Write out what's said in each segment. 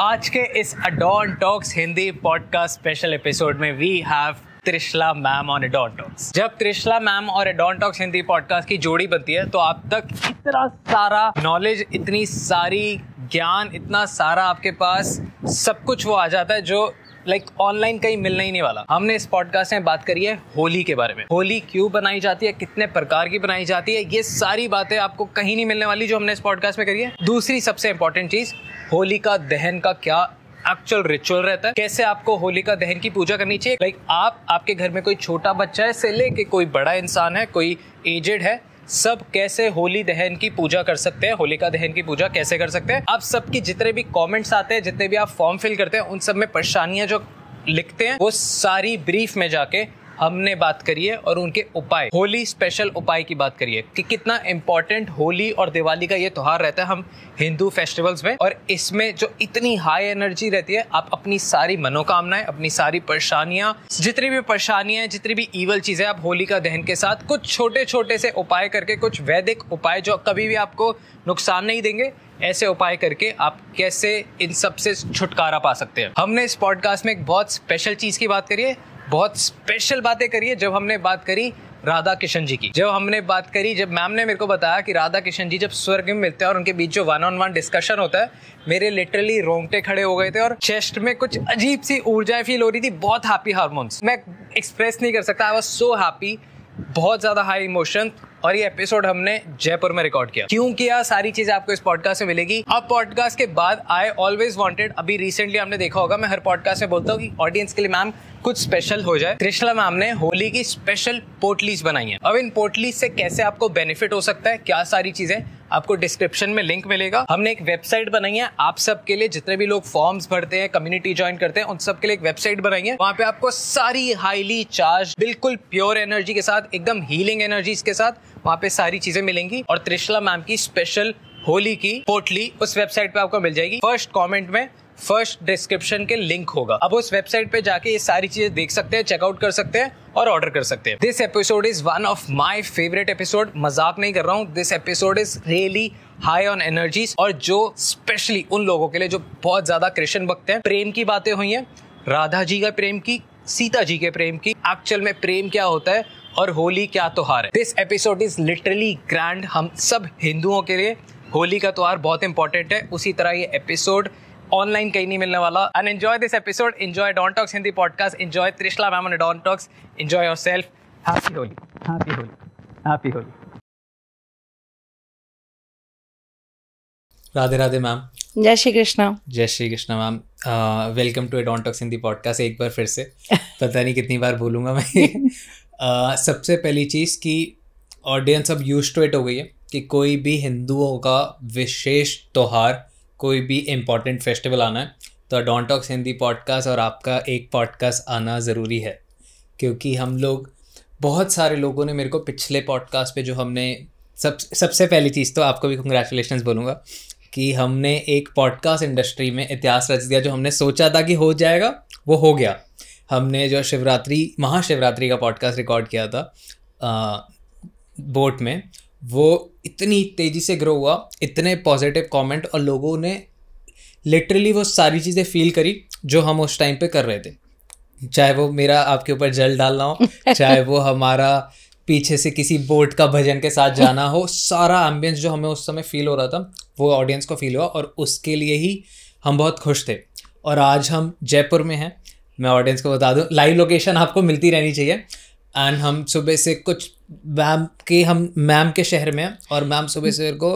आज के इस Adon talks Hindi podcast special episode में वी हैव त्रिशला मैम और एडॉन टॉक्स जब त्रिशला मैम और एडॉन टॉक्स हिंदी पॉडकास्ट की जोड़ी बनती है तो आप तक इतना सारा नॉलेज इतनी सारी ज्ञान इतना सारा आपके पास सब कुछ वो आ जाता है जो लाइक ऑनलाइन कहीं मिलना ही नहीं वाला हमने इस पॉडकास्ट में बात करी है होली के बारे में होली क्यों बनाई जाती है कितने प्रकार की बनाई जाती है ये सारी बातें आपको कहीं नहीं मिलने वाली जो हमने इस पॉडकास्ट में करी है दूसरी सबसे इंपॉर्टेंट चीज़ होली का दहन का क्या एक्चुअल रिचुअल रहता है कैसे आपको होली का दहन की पूजा करनी चाहिए लाइक आप आपके घर में कोई छोटा बच्चा है से लेके कोई बड़ा इंसान है कोई एजेड है सब कैसे होली दहन की पूजा कर सकते हैं होलिका दहन की पूजा कैसे कर सकते हैं आप सबकी जितने भी कॉमेंट्स आते हैं जितने भी आप फॉर्म फिल करते हैं उन सब में परेशानियां जो लिखते हैं वो सारी ब्रीफ में जाके हमने बात करिए और उनके उपाय होली स्पेशल उपाय की बात करिए कि कितना इम्पोर्टेंट होली और दिवाली का ये त्यौहार रहता है हम हिंदू फेस्टिवल्स में और इसमें जो इतनी हाई एनर्जी रहती है आप अपनी सारी मनोकामनाएं अपनी सारी परेशानियां जितनी भी परेशानियां जितनी भी ईवल चीज़ें आप होली का दहन के साथ कुछ छोटे छोटे से उपाय करके कुछ वैदिक उपाय जो कभी भी आपको नुकसान नहीं देंगे ऐसे उपाय करके आप कैसे इन सबसे छुटकारा पा सकते हैं हमने इस पॉडकास्ट में एक बहुत स्पेशल चीज़ की बात करी है बहुत स्पेशल बातें करी है जब हमने बात करी राधा किशन जी की जब हमने बात करी जब मैम ने मेरे को बताया कि राधा किशन जी जब स्वर्ग में मिलते हैं और उनके बीच जो वन ऑन वन डिस्कशन होता है मेरे लिटरली रोंगटे खड़े हो गए थे और चेस्ट में कुछ अजीब सी ऊर्जाएं फील हो रही थी बहुत हैप्पी हारमोन्स मैं एक्सप्रेस नहीं कर सकता आई वॉज सो हैप्पी बहुत ज़्यादा हाई इमोशन और ये एपिसोड हमने जयपुर में रिकॉर्ड किया क्यों किया सारी चीजें आपको इस पॉडकास्ट में मिलेगी अब पॉडकास्ट के बाद आई ऑलवेज वॉन्टेड अभी रिसेंटली आपने देखा होगा मैं हर पॉडकास्ट में बोलता हूँ ऑडियंस के लिए मैम कुछ स्पेशल हो जाए कृष्णा मैम ने होली की स्पेशल पोटलीज बनाई है अब इन पोटलीज से कैसे आपको बेनिफिट हो सकता है क्या सारी चीजें आपको डिस्क्रिप्शन में लिंक मिलेगा हमने एक वेबसाइट बनाई है आप सब के लिए जितने भी लोग फॉर्म्स भरते हैं कम्युनिटी ज्वाइन करते हैं उन सब के लिए एक वेबसाइट बनाई है वहां पे आपको सारी हाईली चार्ज बिल्कुल प्योर एनर्जी के साथ एकदम हीलिंग एनर्जीज के साथ वहाँ पे सारी चीजें मिलेंगी और त्रिशला मैम की स्पेशल होली की पोटली उस वेबसाइट पे आपको मिल जाएगी फर्स्ट कमेंट में फर्स्ट डिस्क्रिप्शन के लिंक होगा अब उस वेबसाइट पे जाके ये सारी चीजें देख सकते हैं चेकआउट कर सकते हैं और ऑर्डर कर सकते हैं this episode is one of my favourite episode मजाक नहीं कर रहा हूँ this episode is really high on energies और जो स्पेशली उन लोगों के लिए जो बहुत ज्यादा कृष्ण भक्त हैं प्रेम की बातें हुई हैं राधा जी का प्रेम की सीता जी के प्रेम की एक्चुअल में प्रेम क्या होता है और होली क्या त्यौहार है this episode is literally grand हम सब हिंदुओं के लिए होली का त्यौहार बहुत इंपॉर्टेंट है उसी तरह ये एपिसोड ऑनलाइन कहीं नहीं मिलने वाला and enjoy this episode enjoy Don talks Hindi podcast enjoy Trishala ma'am on Don talks enjoy yourself happy Holi happy Holi happy Holi Radhe Radhe ma'am जय श्री कृष्णा जय Shri Krishna ma'am welcome to a Don talks Hindi podcast एक बार फिर से पता नहीं कितनी बार भूलूंगा मैं सबसे पहली चीज़ कि ऑडियंस अब यूज टू इट हो गई है कि कोई भी हिंदुओं का विशेष त्यौहार कोई भी इम्पॉर्टेंट फेस्टिवल आना है तो डॉन्टॉक्स हिंदी पॉडकास्ट और आपका एक पॉडकास्ट आना ज़रूरी है क्योंकि हम लोग बहुत सारे लोगों ने मेरे को पिछले पॉडकास्ट पे जो हमने सब सबसे पहली चीज़ तो आपको भी कंग्रेचुलेशन बोलूँगा कि हमने एक पॉडकास्ट इंडस्ट्री में इतिहास रच दिया जो हमने सोचा था कि हो जाएगा वो हो गया हमने जो शिवरात्रि महाशिवरात्रि का पॉडकास्ट रिकॉर्ड किया था आ, बोट में वो इतनी तेज़ी से ग्रो हुआ इतने पॉजिटिव कमेंट और लोगों ने लिटरली वो सारी चीज़ें फील करी जो हम उस टाइम पे कर रहे थे चाहे वो मेरा आपके ऊपर जल डालना हो चाहे वो हमारा पीछे से किसी बोट का भजन के साथ जाना हो सारा एम्बियंस जो हमें उस समय फील हो रहा था वो ऑडियंस को फील हुआ और उसके लिए ही हम बहुत खुश थे और आज हम जयपुर में हैं मैं ऑडियंस को बता दूँ लाइव लोकेशन आपको मिलती रहनी चाहिए एंड हम सुबह से कुछ मैम के हम मैम के शहर में और मैम सुबह से को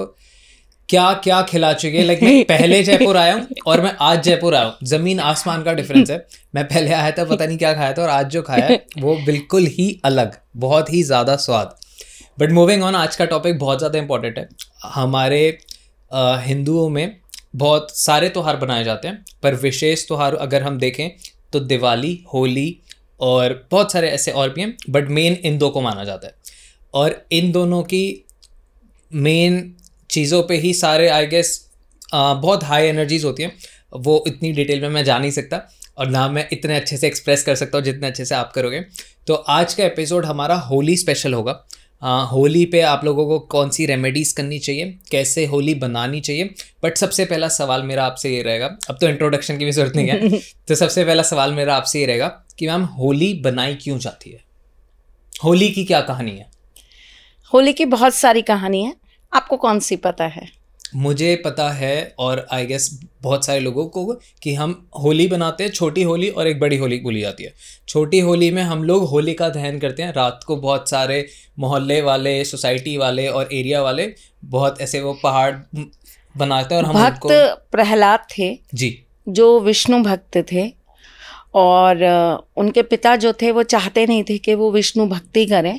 क्या क्या खिला चुके लाइक मैं पहले जयपुर आया हूँ और मैं आज जयपुर आया हूँ जमीन आसमान का डिफरेंस है मैं पहले आया था पता नहीं क्या खाया था और आज जो खाया है वो बिल्कुल ही अलग बहुत ही ज़्यादा स्वाद बट मूविंग ऑन आज का टॉपिक बहुत ज़्यादा इंपॉर्टेंट है हमारे हिंदुओं में बहुत सारे त्यौहार बनाए जाते हैं पर विशेष त्यौहार अगर हम देखें तो दिवाली होली और बहुत सारे ऐसे और भी हैं बट मेन इन दो को माना जाता है और इन दोनों की मेन चीज़ों पे ही सारे आई गेस बहुत हाई एनर्जीज होती हैं वो इतनी डिटेल में मैं जा नहीं सकता और ना मैं इतने अच्छे से एक्सप्रेस कर सकता हूँ जितने अच्छे से आप करोगे तो आज का एपिसोड हमारा होली स्पेशल होगा आ, होली पे आप लोगों को कौन सी रेमेडीज़ करनी चाहिए कैसे होली बनानी चाहिए बट सबसे पहला सवाल मेरा आपसे ये रहेगा अब तो इंट्रोडक्शन की भी जरूरत नहीं है तो सबसे पहला सवाल मेरा आपसे ये रहेगा कि मैम होली बनाई क्यों जाती है होली की क्या कहानी है होली की बहुत सारी कहानी है आपको कौन सी पता है मुझे पता है और आई गेस बहुत सारे लोगों को कि हम होली बनाते हैं छोटी होली और एक बड़ी होली बोली जाती है छोटी होली में हम लोग होली का दहन करते हैं रात को बहुत सारे मोहल्ले वाले सोसाइटी वाले और एरिया वाले बहुत ऐसे वो पहाड़ बनाते हैं और हम भक्त प्रहलाद थे जी जो विष्णु भक्त थे और उनके पिता जो थे वो चाहते नहीं थे कि वो विष्णु भक्ति करें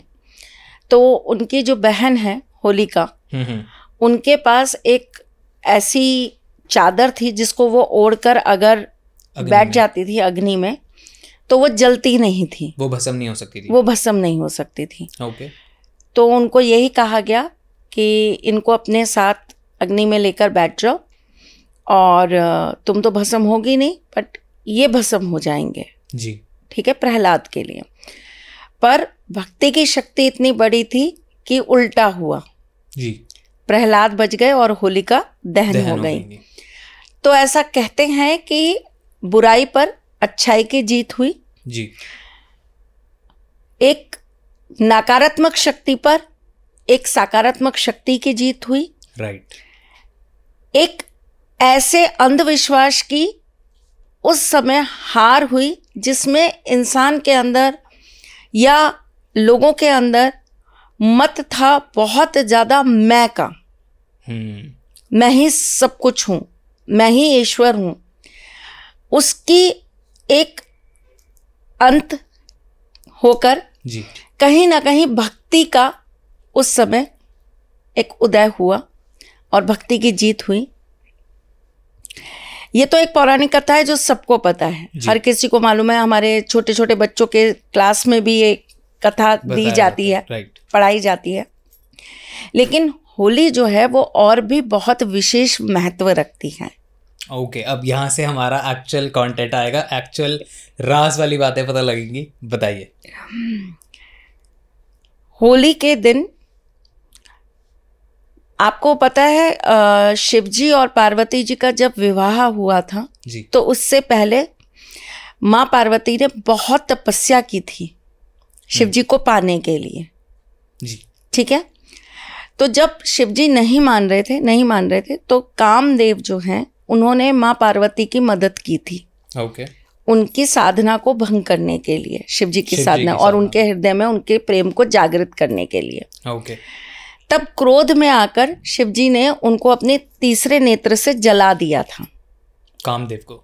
तो उनकी जो बहन है होली का हम्म, हम्म। उनके पास एक ऐसी चादर थी जिसको वो ओढ़ कर अगर बैठ जाती थी अग्नि में तो वो जलती नहीं थी वो भस्म नहीं हो सकती थी वो भस्म नहीं हो सकती थी ओके तो उनको यही कहा गया कि इनको अपने साथ अग्नि में लेकर बैठ जाओ और तुम तो भस्म होगी नहीं बट ये भस्म हो जाएंगे जी ठीक है प्रहलाद के लिए पर भक्ति की शक्ति इतनी बड़ी थी कि उल्टा हुआ जी प्रहलाद बच गए और होलिका दहन, दहन हो गई तो ऐसा कहते हैं कि बुराई पर अच्छाई की जीत हुई जी एक नकारात्मक शक्ति पर एक सकारात्मक शक्ति की जीत हुई राइट एक ऐसे अंधविश्वास की उस समय हार हुई जिसमें इंसान के अंदर या लोगों के अंदर मत था बहुत ज्यादा मैं का हम्म। मैं ही सब कुछ हूँ मैं ही ईश्वर हूँ उसकी एक अंत होकर जी। कहीं ना कहीं भक्ति का उस समय एक उदय हुआ और भक्ति की जीत हुई ये तो एक पौराणिक कथा है जो सबको पता है हर किसी को मालूम है हमारे छोटे छोटे बच्चों के क्लास में भी एक कथा दी जाती है पढ़ाई जाती है लेकिन होली जो है वो और भी बहुत विशेष महत्व रखती है ओके okay, अब यहाँ से हमारा एक्चुअल कंटेंट आएगा एक्चुअल रास वाली बातें पता लगेंगी बताइए होली के दिन आपको पता है शिव जी और पार्वती जी का जब विवाह हुआ था जी. तो उससे पहले माँ पार्वती ने बहुत तपस्या की थी शिव जी को पाने के लिए जी ठीक है तो जब शिव जी नहीं मान रहे थे नहीं मान रहे थे तो कामदेव जो हैं उन्होंने माँ पार्वती की मदद की थी ओके उनकी साधना को भंग करने के लिए शिव जी की शिव साधना की और साधना। उनके हृदय में उनके प्रेम को जागृत करने के लिए ओके तब क्रोध में आकर शिव जी ने उनको अपने तीसरे नेत्र से जला दिया था कामदेव को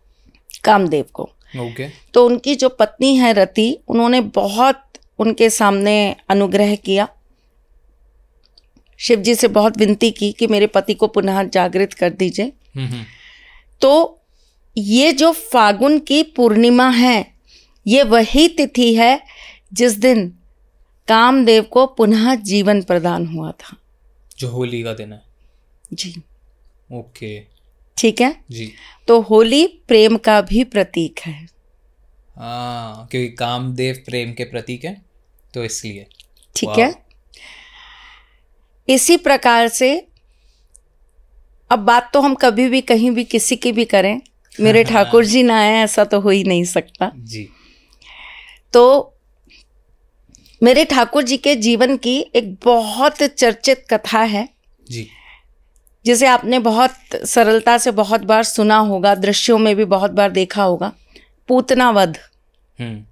कामदेव को ओके तो उनकी जो पत्नी है रति उन्होंने बहुत उनके सामने अनुग्रह किया शिव जी से बहुत विनती की कि मेरे पति को पुनः जागृत कर दीजिए हम्म, हम्म। तो ये जो फागुन की पूर्णिमा है ये वही तिथि है जिस दिन कामदेव को पुनः जीवन प्रदान हुआ था जो होली का दिन है जी ओके ठीक है जी तो होली प्रेम का भी प्रतीक है हाँ, क्योंकि कामदेव प्रेम के प्रतीक है तो इसलिए ठीक है इसी प्रकार से अब बात तो हम कभी भी कहीं भी किसी की भी करें मेरे ठाकुर जी ना आए ऐसा तो हो ही नहीं सकता जी तो मेरे ठाकुर जी के जीवन की एक बहुत चर्चित कथा है जी जिसे आपने बहुत सरलता से बहुत बार सुना होगा दृश्यों में भी बहुत बार देखा होगा पूतना वध हम्म।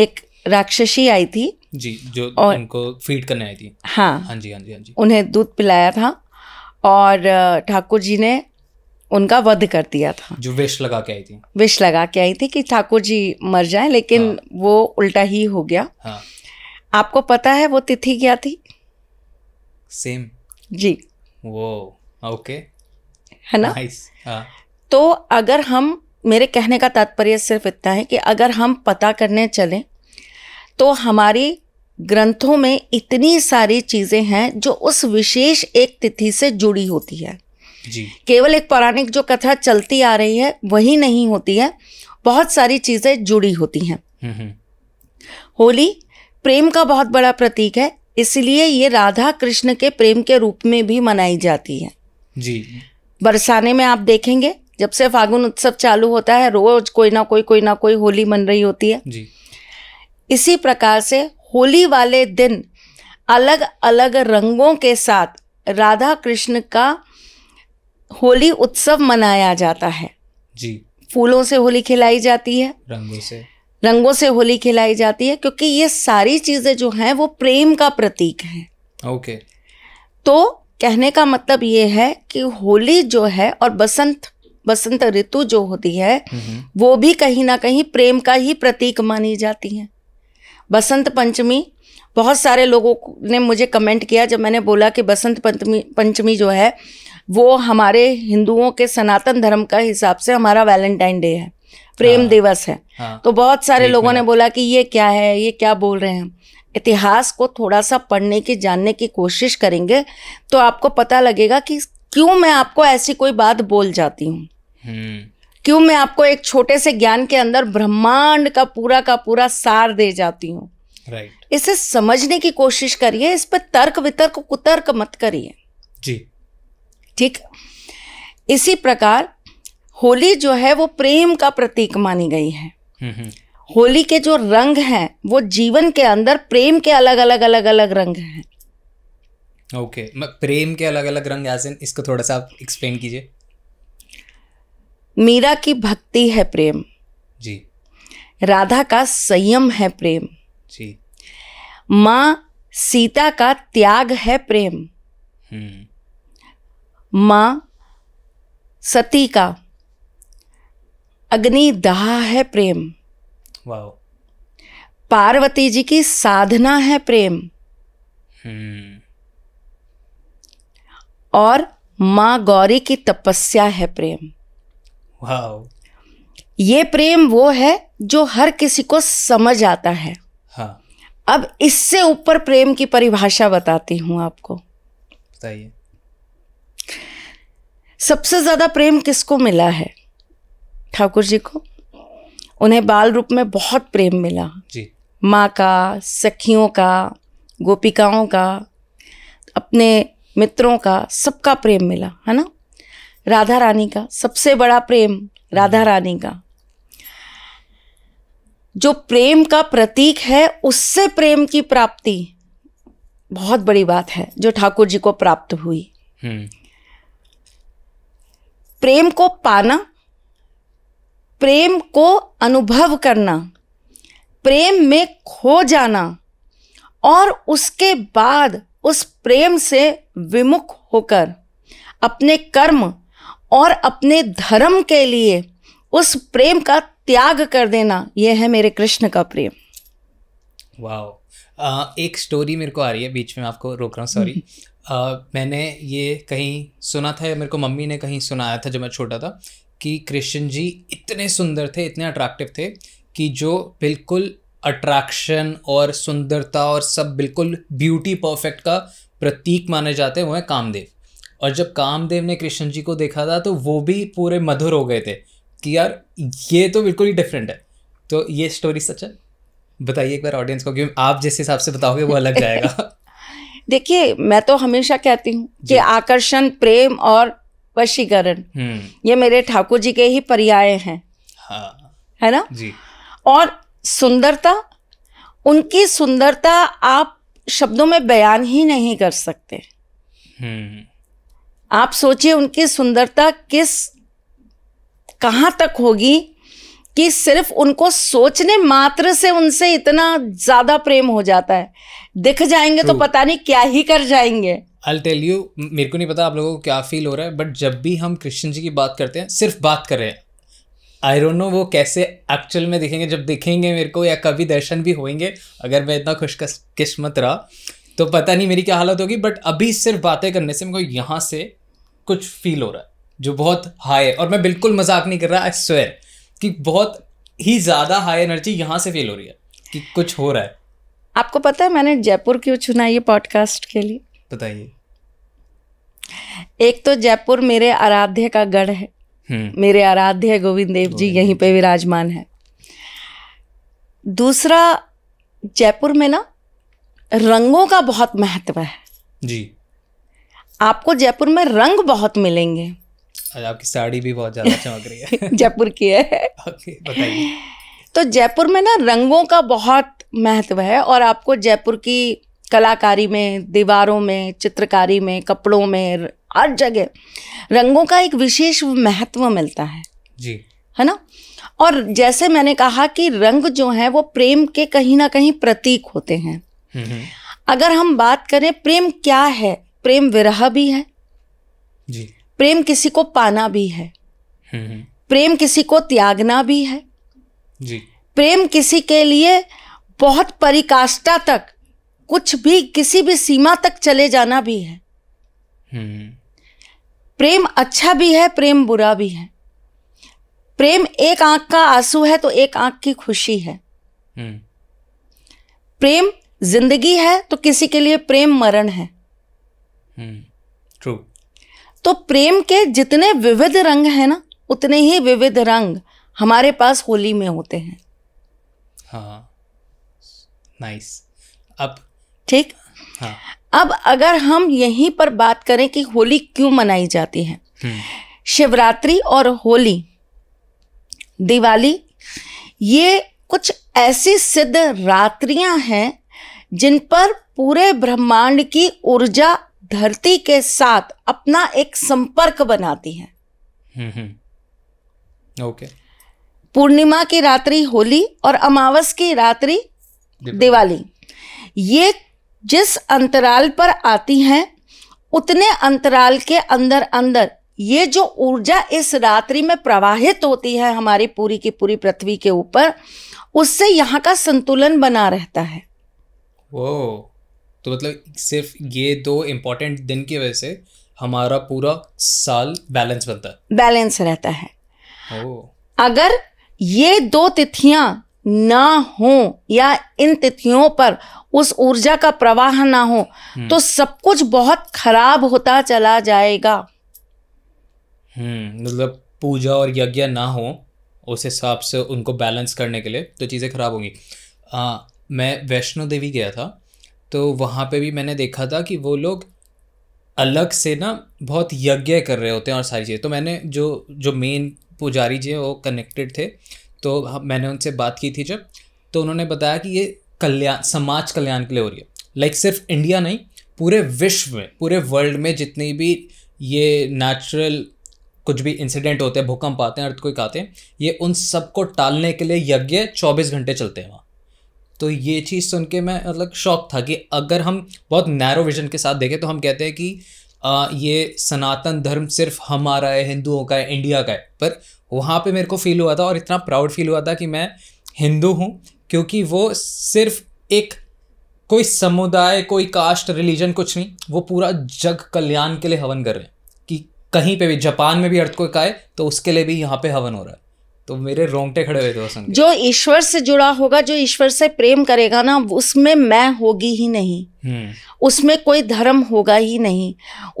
एक राक्षसी आई थी जी जो और, उनको फीड करने आई थी हाँ हाँ जी हाँ जी हाँ जी उन्हें दूध पिलाया था और ठाकुर जी ने उनका वध कर दिया था जो विष लगा के आई थी विष लगा के आई थी कि ठाकुर जी मर जाए लेकिन हाँ। वो उल्टा ही हो गया हाँ। आपको पता है वो तिथि क्या थी सेम जी वो ओके है ना nice. हाँ. तो अगर हम मेरे कहने का तात्पर्य सिर्फ इतना है कि अगर हम पता करने चलें तो हमारी ग्रंथों में इतनी सारी चीज़ें हैं जो उस विशेष एक तिथि से जुड़ी होती है जी। केवल एक पौराणिक जो कथा चलती आ रही है वही नहीं होती है बहुत सारी चीज़ें जुड़ी होती हैं हम्म, हम्म। होली प्रेम का बहुत बड़ा प्रतीक है इसलिए ये राधा कृष्ण के प्रेम के रूप में भी मनाई जाती है जी बरसाने में आप देखेंगे जब से फागुन उत्सव चालू होता है रोज कोई ना कोई कोई ना कोई होली मन रही होती है जी इसी प्रकार से होली वाले दिन अलग अलग रंगों के साथ राधा कृष्ण का होली उत्सव मनाया जाता है जी फूलों से होली खिलाई जाती है रंगों से रंगों से होली खिलाई जाती है क्योंकि ये सारी चीजें जो हैं वो प्रेम का प्रतीक हैं ओके okay. तो कहने का मतलब ये है कि होली जो है और बसंत बसंत ऋतु जो होती है वो भी कहीं ना कहीं प्रेम का ही प्रतीक मानी जाती है बसंत पंचमी बहुत सारे लोगों ने मुझे कमेंट किया जब मैंने बोला कि बसंत पंचमी पंचमी जो है वो हमारे हिंदुओं के सनातन धर्म का हिसाब से हमारा वैलेंटाइन डे है प्रेम हाँ, दिवस है हाँ, तो बहुत सारे लोगों ने बोला कि ये क्या है ये क्या बोल रहे हैं इतिहास को थोड़ा सा पढ़ने की जानने की कोशिश करेंगे तो आपको पता लगेगा कि क्यों मैं आपको ऐसी कोई बात बोल जाती हूँ क्यों मैं आपको एक छोटे से ज्ञान के अंदर ब्रह्मांड का पूरा का पूरा सार दे जाती हूँ right. इसे समझने की कोशिश करिए इस पर तर्क वितर्क कुतर्क मत करिए जी ठीक इसी प्रकार होली जो है वो प्रेम का प्रतीक मानी गई है हम्म, हम्म। होली के जो रंग हैं वो जीवन के अंदर प्रेम के अलग अलग अलग अलग रंग हैं ओके okay. प्रेम के अलग अलग रंग ऐसे इसको थोड़ा सा आप एक्सप्लेन कीजिए मीरा की भक्ति है प्रेम जी राधा का संयम है प्रेम जी माँ सीता का त्याग है प्रेम हम्म। माँ सती का अग्नि दाह है प्रेम वाओ पार्वती जी की साधना है प्रेम हम्म। और माँ गौरी की तपस्या है प्रेम ये प्रेम वो है जो हर किसी को समझ आता है हाँ अब इससे ऊपर प्रेम की परिभाषा बताती हूँ आपको बताइए सबसे ज़्यादा प्रेम किसको मिला है ठाकुर जी को उन्हें बाल रूप में बहुत प्रेम मिला जी माँ का सखियों का गोपिकाओं का अपने मित्रों का सबका प्रेम मिला है ना राधा रानी का सबसे बड़ा प्रेम राधा हम्म। रानी का जो प्रेम का प्रतीक है उससे प्रेम की प्राप्ति बहुत बड़ी बात है जो ठाकुर जी को प्राप्त हुई हम्म। प्रेम को पाना प्रेम को अनुभव करना प्रेम में खो जाना और उसके बाद उस प्रेम से विमुख होकर अपने कर्म और अपने धर्म के लिए उस प्रेम का त्याग कर देना यह है मेरे कृष्ण का प्रेम वाह एक स्टोरी मेरे को आ रही है बीच में आपको रोक रहा हूँ सॉरी मैंने ये कहीं सुना था या मेरे को मम्मी ने कहीं सुनाया था जब मैं छोटा था कि कृष्ण जी इतने सुंदर थे इतने अट्रैक्टिव थे कि जो बिल्कुल अट्रैक्शन और सुंदरता और सब बिल्कुल ब्यूटी परफेक्ट का प्रतीक माने जाते हैं वो है कामदेव और जब कामदेव ने कृष्ण जी को देखा था तो वो भी पूरे मधुर हो गए थे कि यार ये तो बिल्कुल ही डिफरेंट है तो ये स्टोरी सच है बताइए एक बार ऑडियंस को क्योंकि आप जिस हिसाब से बताओगे वो अलग जाएगा देखिए मैं तो हमेशा कहती हूँ कि आकर्षण प्रेम और वशीकरण हम्म। ये मेरे ठाकुर जी के ही पर्याय हैं हाँ। है ना जी और सुंदरता उनकी सुंदरता आप शब्दों में बयान ही नहीं कर सकते हम्म। आप सोचिए उनकी सुंदरता किस कहाँ तक होगी कि सिर्फ उनको सोचने मात्र से उनसे इतना ज्यादा प्रेम हो जाता है दिख जाएंगे तो True. तो पता नहीं क्या ही कर जाएंगे आई टेल यू मेरे को नहीं पता आप लोगों को क्या फील हो रहा है बट जब भी हम कृष्ण जी की बात करते हैं सिर्फ बात कर रहे हैं आई डोंट नो वो कैसे एक्चुअल में दिखेंगे जब दिखेंगे मेरे को या कभी दर्शन भी होंगे अगर मैं इतना किस्मत रहा तो पता नहीं मेरी क्या हालत होगी बट अभी सिर्फ बातें करने से मेरे को यहाँ से कुछ फील हो रहा है जो बहुत हाई है और मैं बिल्कुल मजाक नहीं कर रहा आई स्वेयर कि बहुत ही ज़्यादा हाई एनर्जी यहाँ से फील हो रही है कि कुछ हो रहा है आपको पता है मैंने जयपुर क्यों चुना ये पॉडकास्ट के लिए बताइए एक तो जयपुर मेरे आराध्य का गढ़ है हम्म। मेरे आराध्य गोविंद देव जी यहीं पे विराजमान है दूसरा जयपुर में ना रंगों का बहुत महत्व है जी आपको जयपुर में रंग बहुत मिलेंगे आपकी साड़ी भी बहुत ज़्यादा चमक रही है जयपुर की है ओके बताइए तो जयपुर में ना रंगों का बहुत महत्व है और आपको जयपुर की कलाकारी में दीवारों में चित्रकारी में कपड़ों में हर जगह रंगों का एक विशेष महत्व मिलता है जी है ना और जैसे मैंने कहा कि रंग जो है वो प्रेम के कहीं ना कहीं प्रतीक होते हैं हम्म, हम्म। अगर हम बात करें प्रेम क्या है प्रेम विरह भी है जी प्रेम किसी को पाना भी है हम्म, हम्म। प्रेम किसी को त्यागना भी है जी प्रेम किसी के लिए बहुत परिकाष्ठा तक कुछ भी किसी भी सीमा तक चले जाना भी है हम्म, प्रेम अच्छा भी है प्रेम बुरा भी है प्रेम एक आंख का आंसू है तो एक आंख की खुशी है प्रेम जिंदगी है तो किसी के लिए प्रेम मरण है ट्रू हम्म, तो प्रेम के जितने विविध रंग है ना उतने ही विविध रंग हमारे पास होली में होते हैं हाँ नाइस अब ठीक हाँ. अब अगर हम यहीं पर बात करें कि होली क्यों मनाई जाती है हम्म। शिवरात्रि और होली दिवाली ये कुछ ऐसी सिद्ध रात्रियां हैं जिन पर पूरे ब्रह्मांड की ऊर्जा धरती के साथ अपना एक संपर्क बनाती है ओके हम्म, हम्म। पूर्णिमा की रात्रि होली और अमावस की रात्रि दिवाली ये जिस अंतराल पर आती हैं उतने अंतराल के अंदर अंदर ये जो ऊर्जा इस रात्रि में प्रवाहित होती है हमारी पूरी की पूरी पृथ्वी के ऊपर उससे यहाँ का संतुलन बना रहता है वो तो मतलब सिर्फ ये दो इम्पोर्टेंट दिन की वजह से हमारा पूरा साल बैलेंस बनता है बैलेंस रहता है ओ. Oh. अगर ये दो तिथियां ना हो या इन तिथियों पर उस ऊर्जा का प्रवाह ना हो hmm. तो सब कुछ बहुत खराब होता चला जाएगा हम्म मतलब पूजा और यज्ञ ना हो उस हिसाब से उनको बैलेंस करने के लिए तो चीज़ें खराब होंगी आ, हाँ, मैं वैष्णो देवी गया था तो वहाँ पे भी मैंने देखा था कि वो लोग अलग से ना बहुत यज्ञ कर रहे होते हैं और सारी चीज़ें तो मैंने जो जो मेन पुजारी जी हैं वो कनेक्टेड थे तो मैंने उनसे बात की थी जब तो उन्होंने बताया कि ये कल्याण समाज कल्याण के लिए हो रही है लाइक like सिर्फ इंडिया नहीं पूरे विश्व में पूरे वर्ल्ड में जितनी भी ये नेचुरल कुछ भी इंसिडेंट होते हैं भूकंप आते हैं अर्थ कोई आते हैं ये उन सबको टालने के लिए यज्ञ चौबीस घंटे चलते हैं वहाँ तो ये चीज़ सुन के मैं मतलब शौक था कि अगर हम बहुत नैरो विजन के साथ देखें तो हम कहते हैं कि आ, ये सनातन धर्म सिर्फ हमारा है हिंदुओं का है इंडिया का है पर वहाँ पे मेरे को फील हुआ था और इतना प्राउड फील हुआ था कि मैं हिंदू हूँ क्योंकि वो सिर्फ एक कोई समुदाय कोई कास्ट रिलीजन कुछ नहीं वो पूरा जग कल्याण के लिए हवन कर रहे हैं कि कहीं पे भी जापान में भी अर्थ कोई आए तो उसके लिए भी यहाँ पे हवन हो रहा है तो मेरे रोंगटे खड़े हुए थे वो जो ईश्वर से जुड़ा होगा जो ईश्वर से प्रेम करेगा ना उसमें मैं होगी ही नहीं हम्म। उसमें कोई धर्म होगा ही नहीं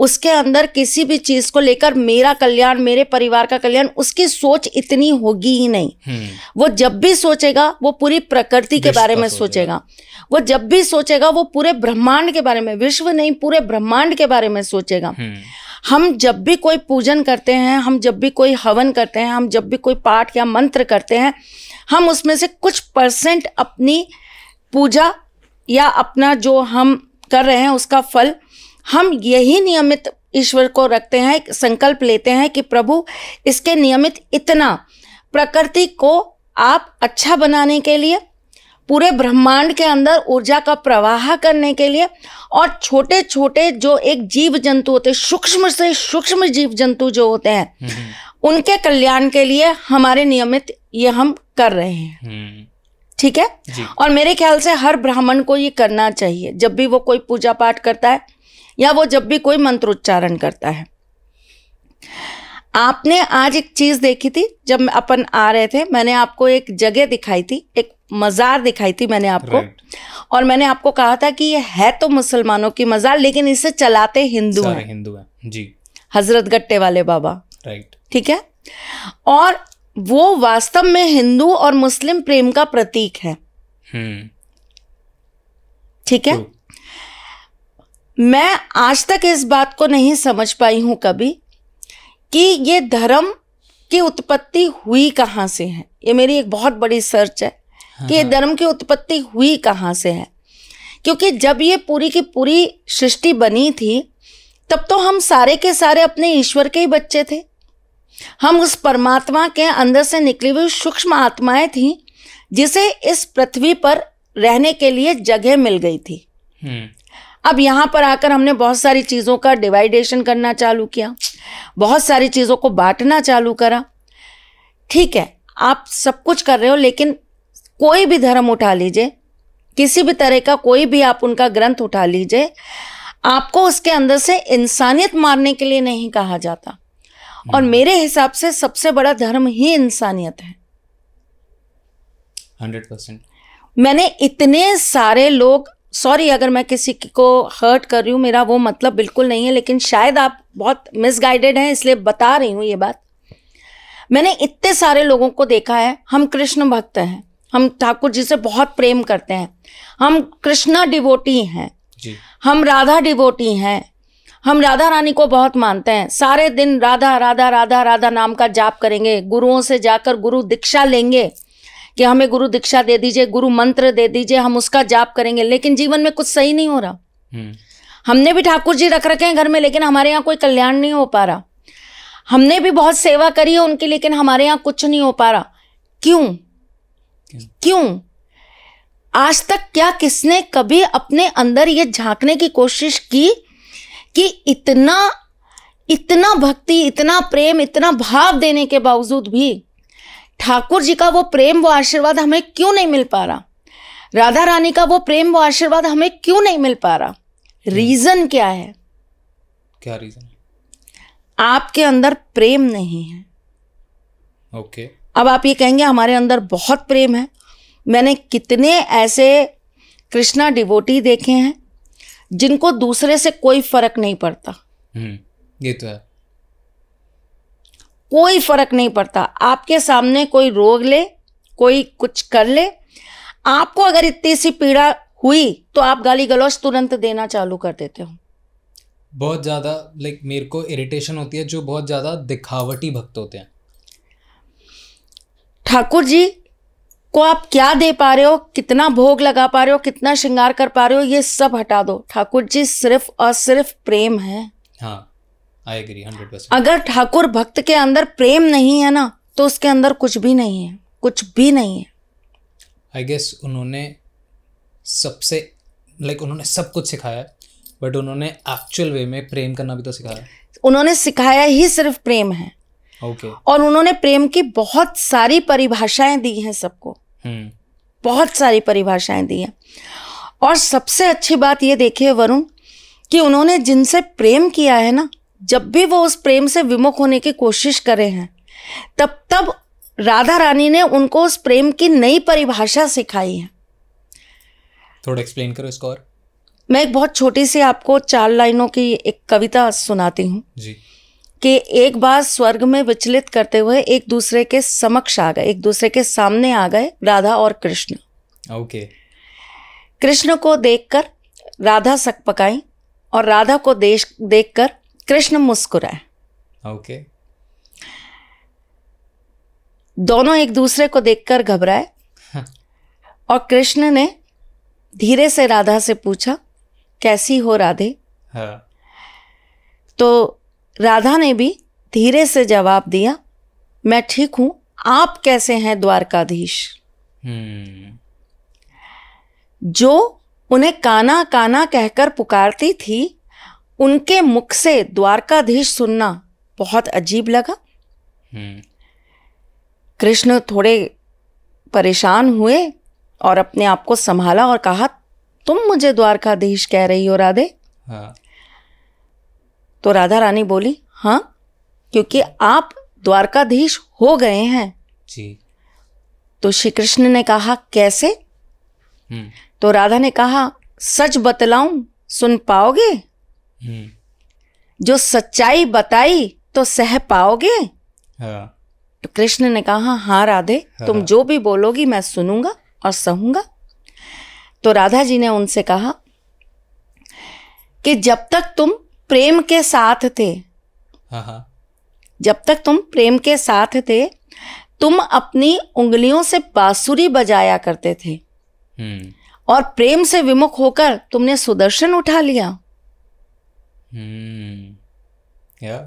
उसके अंदर किसी भी चीज़ को लेकर मेरा कल्याण मेरे परिवार का कल्याण उसकी सोच इतनी होगी ही नहीं हम्म। वो जब भी सोचेगा वो पूरी प्रकृति के बारे में सोचेगा वो जब भी सोचेगा वो पूरे ब्रह्मांड के बारे में विश्व नहीं पूरे ब्रह्मांड के बारे में सोचेगा हम्म। हम जब भी कोई पूजन करते हैं हम जब भी कोई हवन करते हैं हम जब भी कोई पाठ या मंत्र करते हैं हम उसमें से कुछ परसेंट अपनी पूजा या अपना जो हम कर रहे हैं उसका फल हम यही नियमित ईश्वर को रखते हैं संकल्प लेते हैं कि प्रभु इसके नियमित इतना प्रकृति को आप अच्छा बनाने के लिए पूरे ब्रह्मांड के अंदर ऊर्जा का प्रवाह करने के लिए और छोटे छोटे जो एक जीव जंतु होते हैं सूक्ष्म से सूक्ष्म जीव जंतु जो होते हैं हम्म, हम्म। उनके कल्याण के लिए हमारे नियमित ये हम कर रहे हैं हम्म। ठीक है और मेरे ख्याल से हर ब्राह्मण को ये करना चाहिए जब भी वो कोई पूजा पाठ करता है या वो जब भी कोई मंत्रोच्चारण करता है आपने आज एक चीज़ देखी थी जब अपन आ रहे थे मैंने आपको एक जगह दिखाई थी एक मज़ार दिखाई थी मैंने आपको और मैंने आपको कहा था कि ये है तो मुसलमानों की मज़ार लेकिन इसे चलाते हिंदू हैं हिंदू हैं जी हजरत गट्टे वाले बाबा राइट ठीक है और वो वास्तव में हिंदू और मुस्लिम प्रेम का प्रतीक है हम्म। ठीक है मैं आज तक इस बात को नहीं समझ पाई हूं कभी कि ये धर्म की उत्पत्ति हुई कहाँ से है ये मेरी एक बहुत बड़ी सर्च है हाँ, कि ये हाँ। धर्म की उत्पत्ति हुई कहाँ से है क्योंकि जब ये पूरी की पूरी सृष्टि बनी थी तब तो हम सारे के सारे अपने ईश्वर के ही बच्चे थे हम उस परमात्मा के अंदर से निकली हुई सूक्ष्म आत्माएं थी जिसे इस पृथ्वी पर रहने के लिए जगह मिल गई थी हम्म। अब यहाँ पर आकर हमने बहुत सारी चीज़ों का डिवाइडेशन करना चालू किया बहुत सारी चीज़ों को बांटना चालू करा ठीक है आप सब कुछ कर रहे हो लेकिन कोई भी धर्म उठा लीजिए किसी भी तरह का कोई भी आप उनका ग्रंथ उठा लीजिए आपको उसके अंदर से इंसानियत मारने के लिए नहीं कहा जाता और हम्म। मेरे हिसाब से सबसे बड़ा धर्म ही इंसानियत है हंड्रेड परसेंट मैंने इतने सारे लोग सॉरी अगर मैं किसी को हर्ट कर रही हूँ मेरा वो मतलब बिल्कुल नहीं है लेकिन शायद आप बहुत मिसगाइडेड हैं इसलिए बता रही हूँ ये बात मैंने इतने सारे लोगों को देखा है हम कृष्ण भक्त हैं हम ठाकुर जी से बहुत प्रेम करते हैं हम कृष्णा डिवोटी हैं हम राधा डिवोटी हैं हम राधा रानी को बहुत मानते हैं सारे दिन राधा राधा राधा राधा नाम का जाप करेंगे गुरुओं से जाकर गुरु दीक्षा लेंगे कि हमें गुरु दीक्षा दे दीजिए गुरु मंत्र दे दीजिए हम उसका जाप करेंगे लेकिन जीवन में कुछ सही नहीं हो रहा हम्म। हमने भी ठाकुर जी रख रखे हैं घर में लेकिन हमारे यहाँ कोई कल्याण नहीं हो पा रहा हमने भी बहुत सेवा करी है उनकी लेकिन हमारे यहाँ कुछ नहीं हो पा रहा क्यों क्यों आज तक क्या किसने कभी अपने अंदर ये झांकने की कोशिश की कि इतना इतना भक्ति इतना प्रेम इतना भाव देने के बावजूद भी ठाकुर जी का वो प्रेम व आशीर्वाद हमें क्यों नहीं मिल पा रहा राधा रानी का वो प्रेम व आशीर्वाद हमें क्यों नहीं मिल पा रहा रीजन क्या है क्या रीजन आपके अंदर प्रेम नहीं है ओके okay. अब आप ये कहेंगे हमारे अंदर बहुत प्रेम है मैंने कितने ऐसे कृष्णा डिवोटी देखे हैं जिनको दूसरे से कोई फर्क नहीं पड़ता हम्म, ये तो है कोई फर्क नहीं पड़ता आपके सामने कोई रोग ले कोई कुछ कर ले आपको अगर इतनी सी पीड़ा हुई तो आप गाली गलौज तुरंत देना चालू कर देते हो बहुत ज़्यादा लाइक मेरे को इरिटेशन होती है जो बहुत ज़्यादा दिखावटी भक्त होते हैं ठाकुर जी को आप क्या दे पा रहे हो कितना भोग लगा पा रहे हो कितना श्रृंगार कर पा रहे हो ये सब हटा दो ठाकुर जी सिर्फ और सिर्फ प्रेम है हाँ आई एग्री हंड्रेड परसेंट अगर ठाकुर भक्त के अंदर प्रेम नहीं है ना तो उसके अंदर कुछ भी नहीं है कुछ भी नहीं है आई गेस उन्होंने सबसे लाइक like, उन्होंने सब कुछ सिखाया बट उन्होंने एक्चुअल वे में प्रेम करना भी तो सिखाया उन्होंने सिखाया ही सिर्फ प्रेम है ओके okay. और उन्होंने प्रेम की बहुत सारी परिभाषाएं दी हैं सबको hmm. बहुत सारी परिभाषाएं दी हैं और सबसे अच्छी बात ये देखिए वरुण कि उन्होंने जिनसे प्रेम किया है ना जब भी वो उस प्रेम से विमुख होने की कोशिश करे हैं तब तब राधा रानी ने उनको उस प्रेम की नई परिभाषा सिखाई है थोड़ा एक्सप्लेन करो इसको और मैं एक बहुत छोटी सी आपको चार लाइनों की एक कविता सुनाती हूँ कि एक बार स्वर्ग में विचलित करते हुए एक दूसरे के समक्ष आ गए एक दूसरे के सामने आ गए राधा और कृष्ण ओके कृष्ण को देखकर राधा सक पकाई और राधा को देख देखकर कृष्ण मुस्कुराए ओके दोनों एक दूसरे को देखकर घबराए और कृष्ण ने धीरे से राधा से पूछा कैसी हो राधे हाँ। तो राधा ने भी धीरे से जवाब दिया मैं ठीक हूं आप कैसे हैं द्वारकाधीश हम्म। जो उन्हें काना काना कहकर पुकारती थी उनके मुख से द्वारकाधीश सुनना बहुत अजीब लगा हम्म। कृष्ण थोड़े परेशान हुए और अपने आप को संभाला और कहा तुम मुझे द्वारकाधीश कह रही हो राधे हाँ। तो राधा रानी बोली हाँ क्योंकि आप द्वारकाधीश हो गए हैं जी तो श्री कृष्ण ने कहा कैसे हम्म। तो राधा ने कहा सच बतलाऊं सुन पाओगे हम्म। जो सच्चाई बताई तो सह पाओगे हाँ। तो कृष्ण ने कहा हाँ राधे हाँ। तुम जो भी बोलोगी मैं सुनूंगा और सहूंगा तो राधा जी ने उनसे कहा कि जब तक तुम प्रेम के साथ थे हाँ, हाँ। जब तक तुम प्रेम के साथ थे तुम अपनी उंगलियों से बांसुरी बजाया करते थे हम्म। और प्रेम से विमुख होकर तुमने सुदर्शन उठा लिया हम्म। या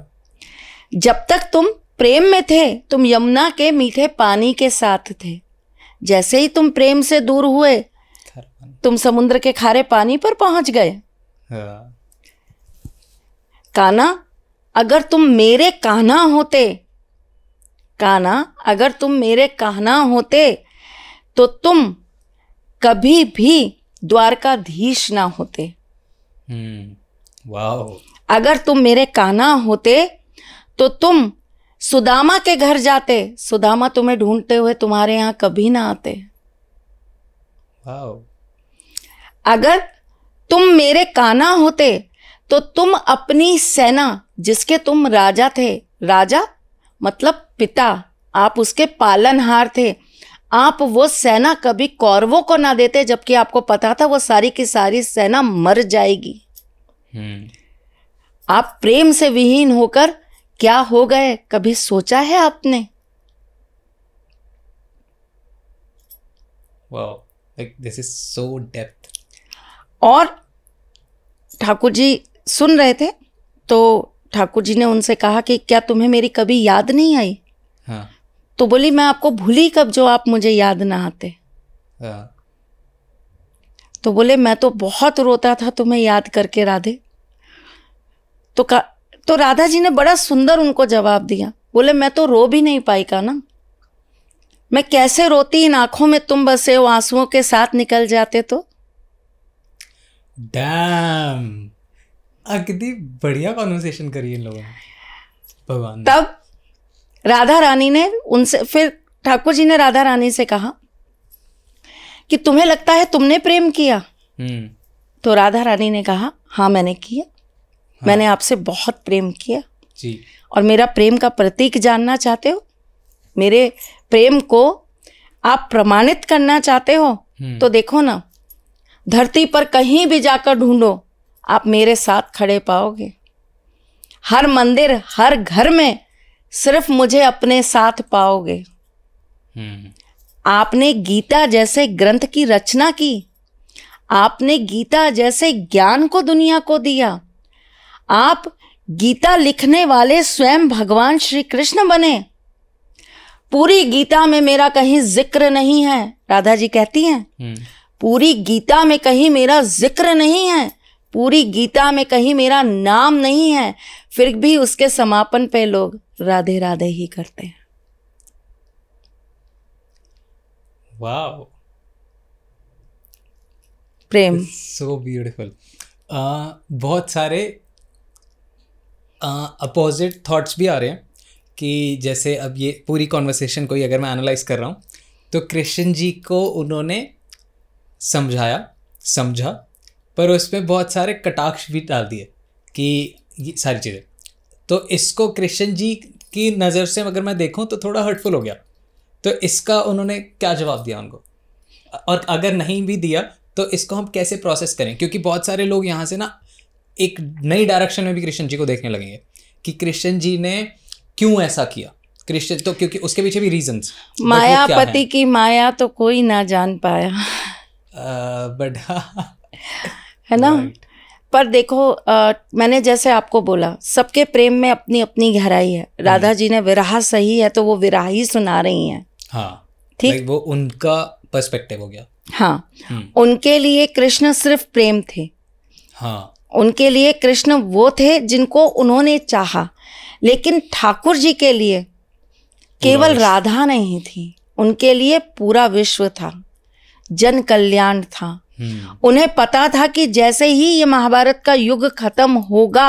जब तक तुम प्रेम में थे तुम यमुना के मीठे पानी के साथ थे जैसे ही तुम प्रेम से दूर हुए तुम समुद्र के खारे पानी पर पहुंच गए काना अगर तुम मेरे कहना होते काना अगर तुम मेरे कहना होते तो तुम कभी भी द्वारकाधीश ना होते hmm. अगर तुम मेरे काना होते तो तुम सुदामा के घर जाते सुदामा तुम्हें ढूंढते हुए तुम्हारे यहां कभी ना आते अगर तुम मेरे काना होते तो तुम अपनी सेना जिसके तुम राजा थे राजा मतलब पिता आप उसके पालनहार थे आप वो सेना कभी कौरवों को ना देते जबकि आपको पता था वो सारी की सारी सेना मर जाएगी हम्म। आप प्रेम से विहीन होकर क्या हो गए कभी सोचा है आपने wow like this is so depth और ठाकुर जी सुन रहे थे तो ठाकुर जी ने उनसे कहा कि क्या तुम्हें मेरी कभी याद नहीं आई हाँ. तो बोली मैं आपको भूली कब जो आप मुझे याद ना आते हाँ. तो बोले मैं तो बहुत रोता था तुम्हें याद करके राधे तो का तो राधा जी ने बड़ा सुंदर उनको जवाब दिया बोले मैं तो रो भी नहीं पाई का ना मैं कैसे रोती इन आंखों में तुम बसे हो आंसुओं के साथ निकल जाते तो डैम कितनी बढ़िया कॉन्वर्सेशन करी इन लोगों ने भगवान तब राधा रानी ने उनसे फिर ठाकुर जी ने राधा रानी से कहा कि तुम्हें लगता है तुमने प्रेम किया हम्म। तो राधा रानी ने कहा हाँ मैंने किया हाँ। मैंने आपसे बहुत प्रेम किया जी और मेरा प्रेम का प्रतीक जानना चाहते हो मेरे प्रेम को आप प्रमाणित करना चाहते हो हम्म। तो देखो ना धरती पर कहीं भी जाकर ढूंढो आप मेरे साथ खड़े पाओगे हर मंदिर हर घर में सिर्फ मुझे अपने साथ पाओगे हम्म। आपने गीता जैसे ग्रंथ की रचना की आपने गीता जैसे ज्ञान को दुनिया को दिया आप गीता लिखने वाले स्वयं भगवान श्री कृष्ण बने पूरी गीता में मेरा कहीं जिक्र नहीं है राधा जी कहती हैं हम्म। पूरी गीता में कहीं मेरा जिक्र नहीं है पूरी गीता में कहीं मेरा नाम नहीं है फिर भी उसके समापन पे लोग राधे राधे ही करते हैं वाओ प्रेम सो ब्यूटीफुल बहुत सारे अपोजिट uh, थॉट्स भी आ रहे हैं कि जैसे अब ये पूरी कॉन्वर्सेशन को ही अगर मैं एनालाइज कर रहा हूँ तो कृष्ण जी को उन्होंने समझाया समझा पर उसमें बहुत सारे कटाक्ष भी डाल दिए कि ये सारी चीज़ें तो इसको कृष्ण जी की नज़र से अगर मैं देखूँ तो थोड़ा हर्टफुल हो गया तो इसका उन्होंने क्या जवाब दिया उनको और अगर नहीं भी दिया तो इसको हम कैसे प्रोसेस करें क्योंकि बहुत सारे लोग यहाँ से ना एक नई डायरेक्शन में भी कृष्ण जी को देखने लगेंगे कि कृष्ण जी ने क्यों ऐसा किया कृष्ण तो क्योंकि उसके पीछे भी रीजंस मायापति की माया तो कोई ना जान पाया बट हाँ। है ना पर देखो आ, मैंने जैसे आपको बोला सबके प्रेम में अपनी अपनी गहराई है हम्म। राधा जी ने विराह सही है तो वो विराह ही सुना रही हैं हाँ ठीक like वो उनका पर्सपेक्टिव हो गया हाँ हम्म। उनके लिए कृष्ण सिर्फ प्रेम थे हाँ उनके लिए कृष्ण वो थे जिनको उन्होंने चाहा लेकिन ठाकुर जी के लिए केवल राधा नहीं थी उनके लिए पूरा विश्व था जन कल्याण था हम्म। उन्हें पता था कि जैसे ही ये महाभारत का युग खत्म होगा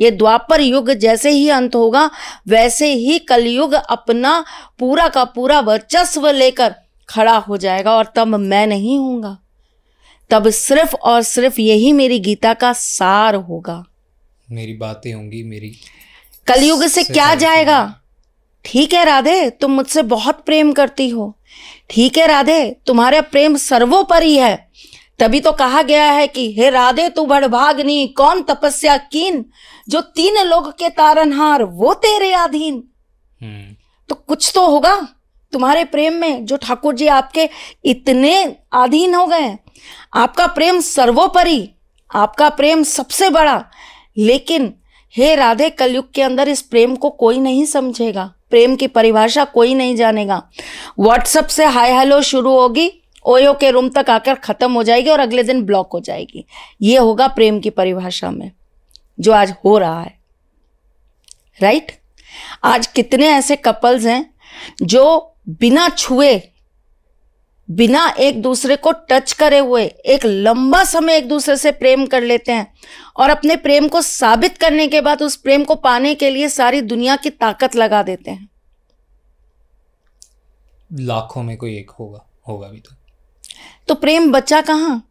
ये द्वापर युग जैसे ही अंत होगा वैसे ही कलयुग अपना पूरा का पूरा वर्चस्व लेकर खड़ा हो जाएगा और तब मैं नहीं हूँगा तब सिर्फ और सिर्फ यही मेरी गीता का सार होगा मेरी बातें होंगी मेरी कलयुग से, से क्या जाएगा ठीक है राधे तुम मुझसे बहुत प्रेम करती हो ठीक है राधे तुम्हारा प्रेम सर्वोपरि है तभी तो कहा गया है कि हे राधे तू भागनी कौन तपस्या कीन जो तीन लोग के तारनहार वो तेरे अधीन हम्म। तो कुछ तो होगा तुम्हारे प्रेम में जो ठाकुर जी आपके इतने अधीन हो गए आपका प्रेम सर्वोपरि आपका प्रेम सबसे बड़ा लेकिन हे राधे कलयुग के अंदर इस प्रेम को कोई नहीं समझेगा प्रेम की परिभाषा कोई नहीं जानेगा व्हाट्सअप से हाय हेलो शुरू होगी ओयो के रूम तक आकर ख़त्म हो जाएगी और अगले दिन ब्लॉक हो जाएगी ये होगा प्रेम की परिभाषा में जो आज हो रहा है राइट right? आज कितने ऐसे कपल्स हैं जो बिना छुए बिना एक दूसरे को टच करे हुए एक लंबा समय एक दूसरे से प्रेम कर लेते हैं और अपने प्रेम को साबित करने के बाद उस प्रेम को पाने के लिए सारी दुनिया की ताकत लगा देते हैं लाखों में कोई एक होगा होगा भी तो तो प्रेम बचा कहाँ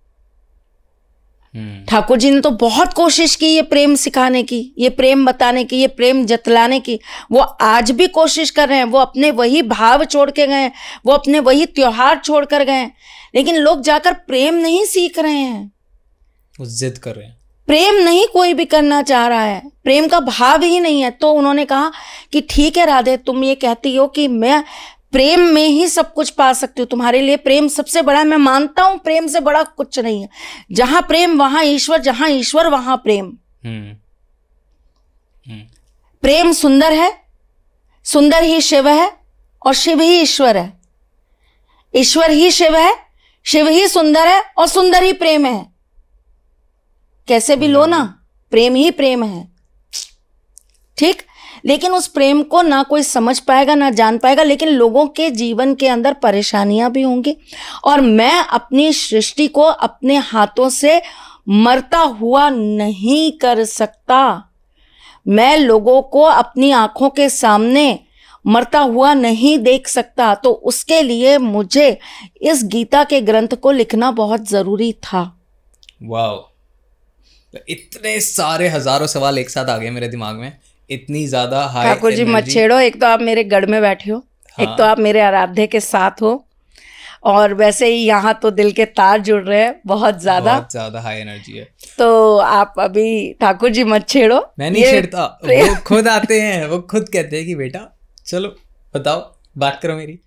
हम्म। ठाकुर जी ने तो बहुत कोशिश की ये प्रेम सिखाने की ये प्रेम बताने की ये प्रेम जतलाने की वो आज भी कोशिश कर रहे हैं वो अपने वही भाव छोड़ के गए वो अपने वही त्योहार छोड़ कर गए लेकिन लोग जाकर प्रेम नहीं सीख रहे हैं जिद कर रहे हैं प्रेम नहीं कोई भी करना चाह रहा है प्रेम का भाव ही नहीं है तो उन्होंने कहा कि ठीक है राधे तुम ये कहती हो कि मैं प्रेम में ही सब कुछ पा सकते हो तुम्हारे लिए प्रेम सबसे बड़ा है मैं मानता हूं प्रेम से बड़ा कुछ नहीं है जहां प्रेम वहां ईश्वर जहां ईश्वर वहां प्रेम हम्म। हम्म। प्रेम सुंदर है सुंदर ही शिव है और शिव ही ईश्वर है ईश्वर ही शिव है शिव ही सुंदर है और सुंदर ही प्रेम है कैसे भी लो ना हम्म। प्रेम ही प्रेम है ठीक लेकिन उस प्रेम को ना कोई समझ पाएगा ना जान पाएगा लेकिन लोगों के जीवन के अंदर परेशानियां भी होंगी और मैं अपनी सृष्टि को अपने हाथों से मरता हुआ नहीं कर सकता मैं लोगों को अपनी आंखों के सामने मरता हुआ नहीं देख सकता तो उसके लिए मुझे इस गीता के ग्रंथ को लिखना बहुत ज़रूरी था वाह तो इतने सारे हजारों सवाल एक साथ आ गए मेरे दिमाग में इतनी ज्यादा हाई ठाकुर जी मत छेड़ो एक तो आप मेरे गढ़ में बैठे हो हाँ। एक तो हाँ। आप मेरे आराध्य के साथ हो और वैसे ही यहाँ तो दिल के तार जुड़ रहे हैं बहुत ज्यादा ज्यादा हाई एनर्जी है तो आप अभी ठाकुर जी मत छेड़ो मैं नहीं छेड़ता वो खुद आते हैं वो खुद कहते हैं कि बेटा चलो बताओ बात करो मेरी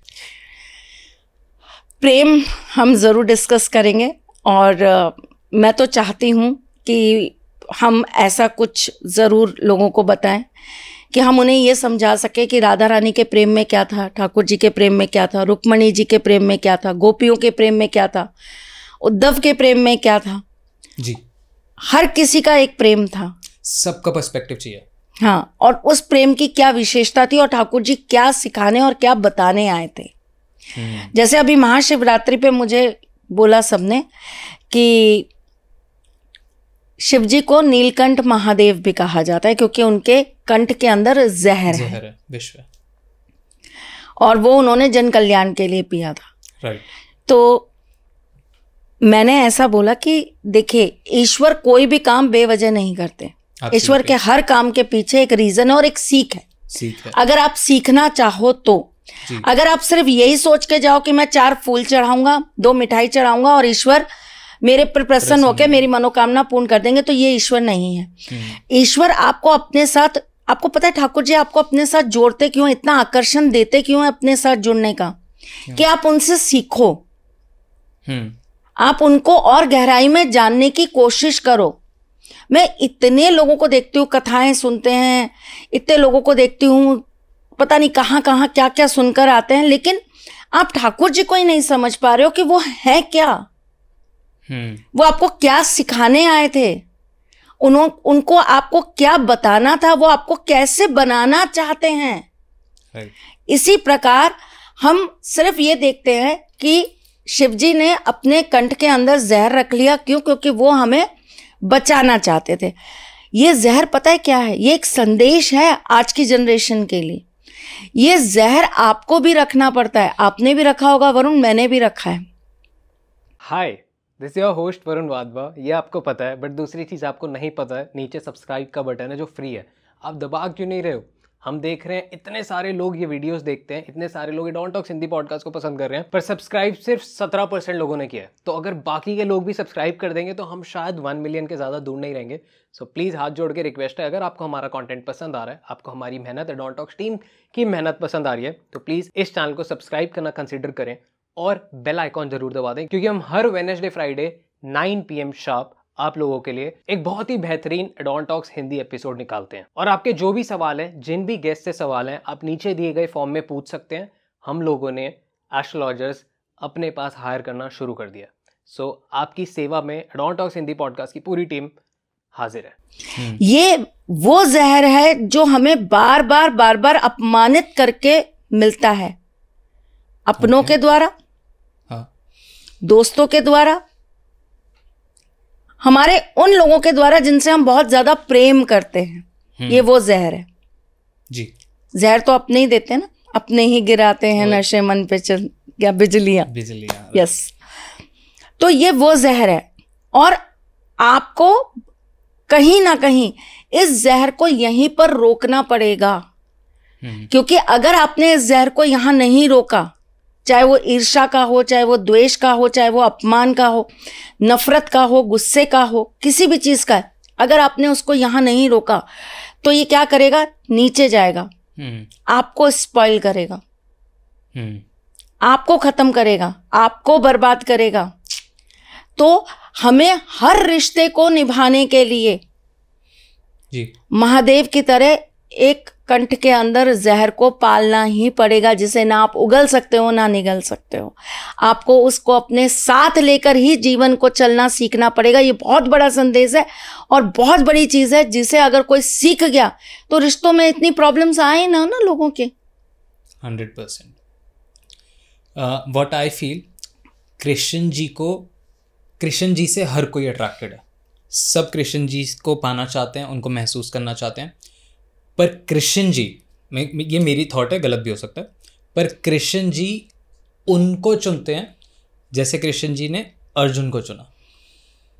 प्रेम हम ज़रूर डिस्कस करेंगे और मैं तो चाहती हूँ कि हम ऐसा कुछ ज़रूर लोगों को बताएं कि हम उन्हें ये समझा सके कि राधा रानी के प्रेम में क्या था ठाकुर जी के प्रेम में क्या था रुक्मणी जी के प्रेम में क्या था गोपियों के प्रेम में क्या था उद्धव के प्रेम में क्या था जी हर किसी का एक प्रेम था सबका पर्सपेक्टिव चाहिए हाँ और उस प्रेम की क्या विशेषता थी और ठाकुर जी क्या सिखाने और क्या बताने आए थे हम्म। जैसे अभी महाशिवरात्रि पे मुझे बोला सबने कि शिव जी को नीलकंठ महादेव भी कहा जाता है क्योंकि उनके कंठ के अंदर जहर, जहर है विश्व और वो उन्होंने जन कल्याण के लिए पिया था तो मैंने ऐसा बोला कि देखिए ईश्वर कोई भी काम बेवजह नहीं करते ईश्वर के हर काम के पीछे एक रीजन है और एक सीख है सीख है अगर आप सीखना चाहो तो अगर आप सिर्फ यही सोच के जाओ कि मैं चार फूल चढ़ाऊंगा दो मिठाई चढ़ाऊंगा और ईश्वर मेरे पर प्रसन्न होकर मेरी मनोकामना पूर्ण कर देंगे तो ये ईश्वर नहीं है हम्म। ईश्वर आपको अपने साथ आपको पता है ठाकुर जी आपको अपने साथ जोड़ते क्यों इतना आकर्षण देते क्यों है अपने साथ जुड़ने का कि आप उनसे सीखो हम्म। आप उनको और गहराई में जानने की कोशिश करो मैं इतने लोगों को देखती हूँ कथाएं सुनते हैं इतने लोगों को देखती हूँ पता नहीं कहाँ कहाँ क्या क्या सुनकर आते हैं लेकिन आप ठाकुर जी को ही नहीं समझ पा रहे हो कि वो है क्या वो आपको क्या सिखाने आए थे उन्हों उनको आपको क्या बताना था वो आपको कैसे बनाना चाहते हैं इसी प्रकार हम सिर्फ ये देखते हैं कि शिवजी ने अपने कंठ के अंदर जहर रख लिया क्यों क्योंकि वो हमें बचाना चाहते थे ये जहर पता है क्या है ये एक संदेश है आज की जनरेशन के लिए ये जहर आपको भी रखना पड़ता है आपने भी रखा होगा वरुण मैंने भी रखा है hi this your host Varun Wadhwa ये आपको पता है बट दूसरी चीज़ आपको नहीं पता है नीचे सब्सक्राइब का बटन है जो फ्री है आप दबा क्यों नहीं रहे हो हम देख रहे हैं इतने सारे लोग ये वीडियोस देखते हैं इतने सारे लोग डॉन टॉक्स हिंदी पॉडकास्ट को पसंद कर रहे हैं पर सब्सक्राइब सिर्फ सत्रह परसेंट लोगों ने किया है तो अगर बाकी के लोग भी सब्सक्राइब कर देंगे तो हम शायद वन मिलियन के ज़्यादा दूर नहीं रहेंगे सो so, प्लीज़ हाथ जोड़ के रिक्वेस्ट है अगर आपको हमारा कॉन्टेंट पसंद आ रहा है आपको हमारी मेहनत डॉन टॉक्स टीम की मेहनत पसंद आ रही है तो प्लीज़ इस चैनल को सब्सक्राइब करना कंसिडर करें और बेल आइकॉन जरूर दबा दें क्योंकि हम हर वेनेसडे फ्राइडे 9 पीएम शार्प आप लोगों के लिए एक बहुत ही बेहतरीन एडॉन टॉक्स हिंदी एपिसोड निकालते हैं और आपके जो भी सवाल हैं जिन भी गेस्ट से सवाल हैं आप नीचे दिए गए फॉर्म में पूछ सकते हैं हम लोगों ने एस्ट्रोलॉजर्स अपने पास हायर करना शुरू कर दिया सो so, आपकी सेवा में एडॉन टॉक्स हिंदी पॉडकास्ट की पूरी टीम हाजिर है हम्म। ये वो जहर है जो हमें बार बार बार बार अपमानित करके मिलता है अपनों okay. के द्वारा दोस्तों के द्वारा हमारे उन लोगों के द्वारा जिनसे हम बहुत ज्यादा प्रेम करते हैं हम्म। ये वो जहर है जी जहर तो अपने ही देते हैं ना अपने ही गिराते हैं नशे मन पे चल या बिजलियां बिजलियां यस तो ये वो जहर है और आपको कहीं ना कहीं इस जहर को यहीं पर रोकना पड़ेगा हम्म। क्योंकि अगर आपने इस जहर को यहां नहीं रोका चाहे वो ईर्षा का हो चाहे वो द्वेष का हो चाहे वो अपमान का हो नफ़रत का हो गुस्से का हो किसी भी चीज़ का है अगर आपने उसको यहाँ नहीं रोका तो ये क्या करेगा नीचे जाएगा हम्म। आपको स्पॉइल करेगा हम्म। आपको ख़त्म करेगा आपको बर्बाद करेगा तो हमें हर रिश्ते को निभाने के लिए जी महादेव की तरह एक कंठ के अंदर जहर को पालना ही पड़ेगा जिसे ना आप उगल सकते हो ना निगल सकते हो आपको उसको अपने साथ लेकर ही जीवन को चलना सीखना पड़ेगा ये बहुत बड़ा संदेश है और बहुत बड़ी चीज़ है जिसे अगर कोई सीख गया तो रिश्तों में इतनी प्रॉब्लम्स आए ना ना लोगों के hundred percent what I feel Krishna ji को कृष्ण जी से हर कोई अट्रैक्टेड है सब कृष्ण जी को पाना चाहते हैं उनको महसूस करना चाहते हैं पर कृष्ण जी मैं ये मेरी थॉट है गलत भी हो सकता है पर कृष्ण जी उनको चुनते हैं जैसे कृष्ण जी ने अर्जुन को चुना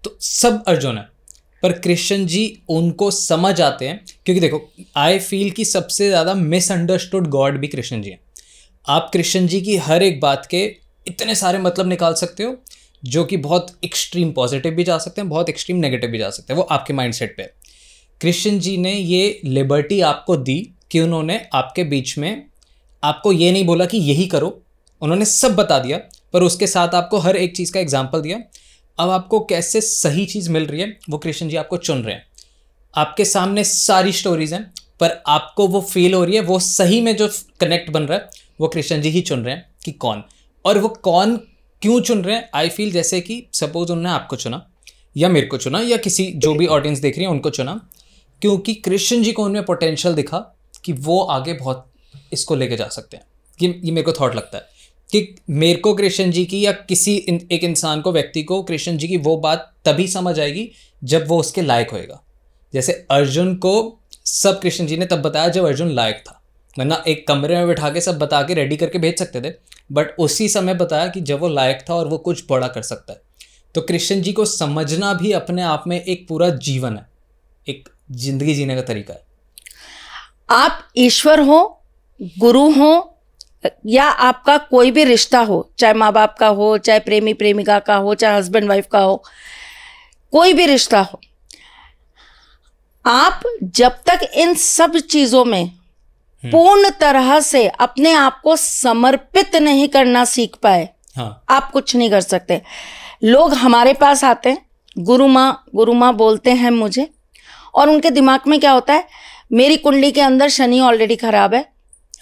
तो सब अर्जुन है पर कृष्ण जी उनको समझ आते हैं क्योंकि देखो आई फील कि सबसे ज़्यादा मिसअंडरस्टूड गॉड भी कृष्ण जी हैं आप कृष्ण जी की हर एक बात के इतने सारे मतलब निकाल सकते हो जो कि बहुत एक्सट्रीम पॉजिटिव भी जा सकते हैं बहुत एक्सट्रीम नेगेटिव भी जा सकते हैं वो आपके माइंड सेट पर कृष्ण जी ने ये लिबर्टी आपको दी कि उन्होंने आपके बीच में आपको ये नहीं बोला कि यही करो उन्होंने सब बता दिया पर उसके साथ आपको हर एक चीज़ का एग्जाम्पल दिया अब आपको कैसे सही चीज़ मिल रही है वो कृष्ण जी आपको चुन रहे हैं आपके सामने सारी स्टोरीज हैं पर आपको वो फील हो रही है वो सही में जो कनेक्ट बन रहा है वो कृष्ण जी ही चुन रहे हैं कि कौन और वो कौन क्यों चुन रहे हैं आई फील जैसे कि सपोज उन्होंने आपको चुना या मेरे को चुना या किसी जो भी ऑडियंस देख रही है उनको चुना क्योंकि कृष्ण जी को उनमें पोटेंशियल दिखा कि वो आगे बहुत इसको लेके जा सकते हैं ये ये मेरे को थॉट लगता है कि मेरे को कृष्ण जी की या किसी इन, एक इंसान को व्यक्ति को कृष्ण जी की वो बात तभी समझ आएगी जब वो उसके लायक होएगा जैसे अर्जुन को सब कृष्ण जी ने तब बताया जब अर्जुन लायक था वरना एक कमरे में बैठा के सब बता के रेडी करके भेज सकते थे बट उसी समय बताया कि जब वो लायक था और वो कुछ बड़ा कर सकता है तो कृष्ण जी को समझना भी अपने आप में एक पूरा जीवन है एक जिंदगी जीने का तरीका है आप ईश्वर हो गुरु हो या आपका कोई भी रिश्ता हो चाहे माँ बाप का हो चाहे प्रेमी प्रेमिका का हो चाहे हस्बैंड वाइफ का हो कोई भी रिश्ता हो आप जब तक इन सब चीज़ों में हम्म। पूर्ण तरह से अपने आप को समर्पित नहीं करना सीख पाए हाँ। आप कुछ नहीं कर सकते लोग हमारे पास आते हैं गुरु माँ गुरु माँ बोलते हैं मुझे और उनके दिमाग में क्या होता है मेरी कुंडली के अंदर शनि ऑलरेडी खराब है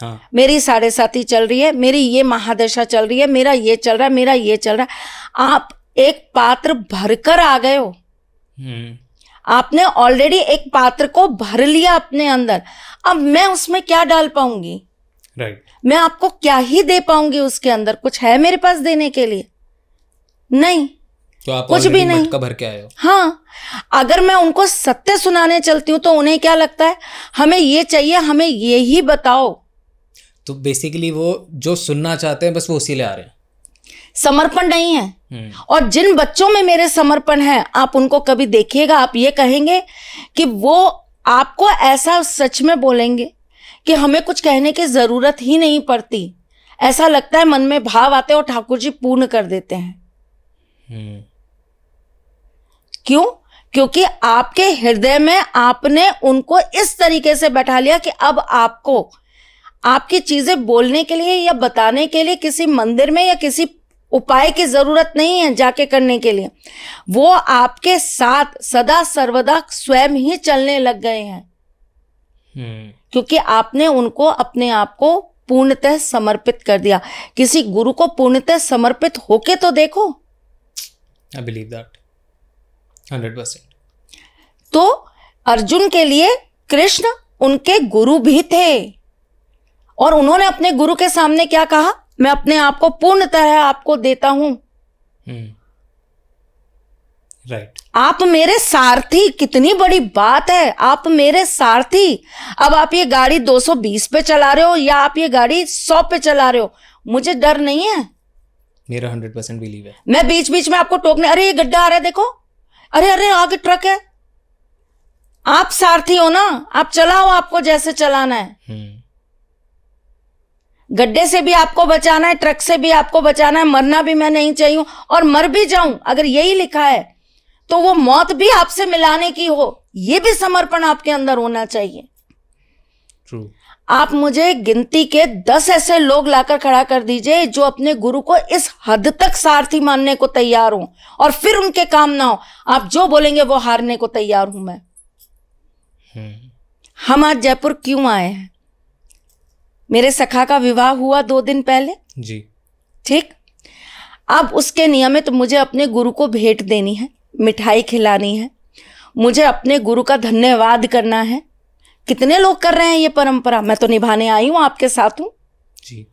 हाँ। मेरी साढ़े साथी चल रही है मेरी ये महादशा चल रही है मेरा ये चल रहा है मेरा ये चल रहा है आप एक पात्र भरकर आ गए हो हम्म। आपने ऑलरेडी एक पात्र को भर लिया अपने अंदर अब मैं उसमें क्या डाल पाऊंगी राइट मैं आपको क्या ही दे पाऊंगी उसके अंदर कुछ है मेरे पास देने के लिए नहीं तो आप कुछ भी नहीं भर के आए हो हाँ अगर मैं उनको सत्य सुनाने चलती हूँ तो उन्हें क्या लगता है हमें ये चाहिए हमें ये ही बताओ तो बेसिकली वो जो सुनना चाहते हैं बस वो उसी ले आ रहे हैं समर्पण नहीं है हम्म। और जिन बच्चों में मेरे समर्पण है आप उनको कभी देखिएगा आप ये कहेंगे कि वो आपको ऐसा सच में बोलेंगे कि हमें कुछ कहने की जरूरत ही नहीं पड़ती ऐसा लगता है मन में भाव आते और ठाकुर जी पूर्ण कर देते हैं हम्म। क्यों क्योंकि आपके हृदय में आपने उनको इस तरीके से बैठा लिया कि अब आपको आपकी चीजें बोलने के लिए या बताने के लिए किसी मंदिर में या किसी उपाय की जरूरत नहीं है जाके करने के लिए वो आपके साथ सदा सर्वदा स्वयं ही चलने लग गए हैं हम्म। क्योंकि आपने उनको अपने आप को पूर्णतः समर्पित कर दिया किसी गुरु को पूर्णतः समर्पित होके तो देखो I believe that hundred percent तो अर्जुन के लिए कृष्ण उनके गुरु भी थे और उन्होंने अपने गुरु के सामने क्या कहा मैं अपने आप को पूर्ण तरह आपको देता हूं राइट हम्म। hmm. right. आप मेरे सारथी कितनी बड़ी बात है आप मेरे सारथी अब आप ये गाड़ी 220 पे चला रहे हो या आप ये गाड़ी 100 पे चला रहे हो मुझे डर नहीं है मेरा 100 परसेंट बिलीव है मैं बीच बीच में आपको टोकने अरे ये गड्ढा आ रहा है देखो अरे अरे आगे ट्रक है आप सारथी हो ना आप चलाओ आपको जैसे चलाना है हम्म। गड्ढे से भी आपको बचाना है ट्रक से भी आपको बचाना है मरना भी मैं नहीं चाहिए और मर भी जाऊं अगर यही लिखा है तो वो मौत भी आपसे मिलाने की हो ये भी समर्पण आपके अंदर होना चाहिए True. आप मुझे गिनती के दस ऐसे लोग लाकर खड़ा कर दीजिए जो अपने गुरु को इस हद तक सारथी मानने को तैयार हूं और फिर उनके काम ना हो आप जो बोलेंगे वो हारने को तैयार हूं मैं हम्म। हम आज जयपुर क्यों आए हैं मेरे सखा का विवाह हुआ दो दिन पहले जी ठीक अब उसके नियमित तो मुझे अपने गुरु को भेंट देनी है मिठाई खिलानी है मुझे अपने गुरु का धन्यवाद करना है कितने लोग कर रहे हैं ये परंपरा मैं तो निभाने आई हूं आपके साथ हूँ जी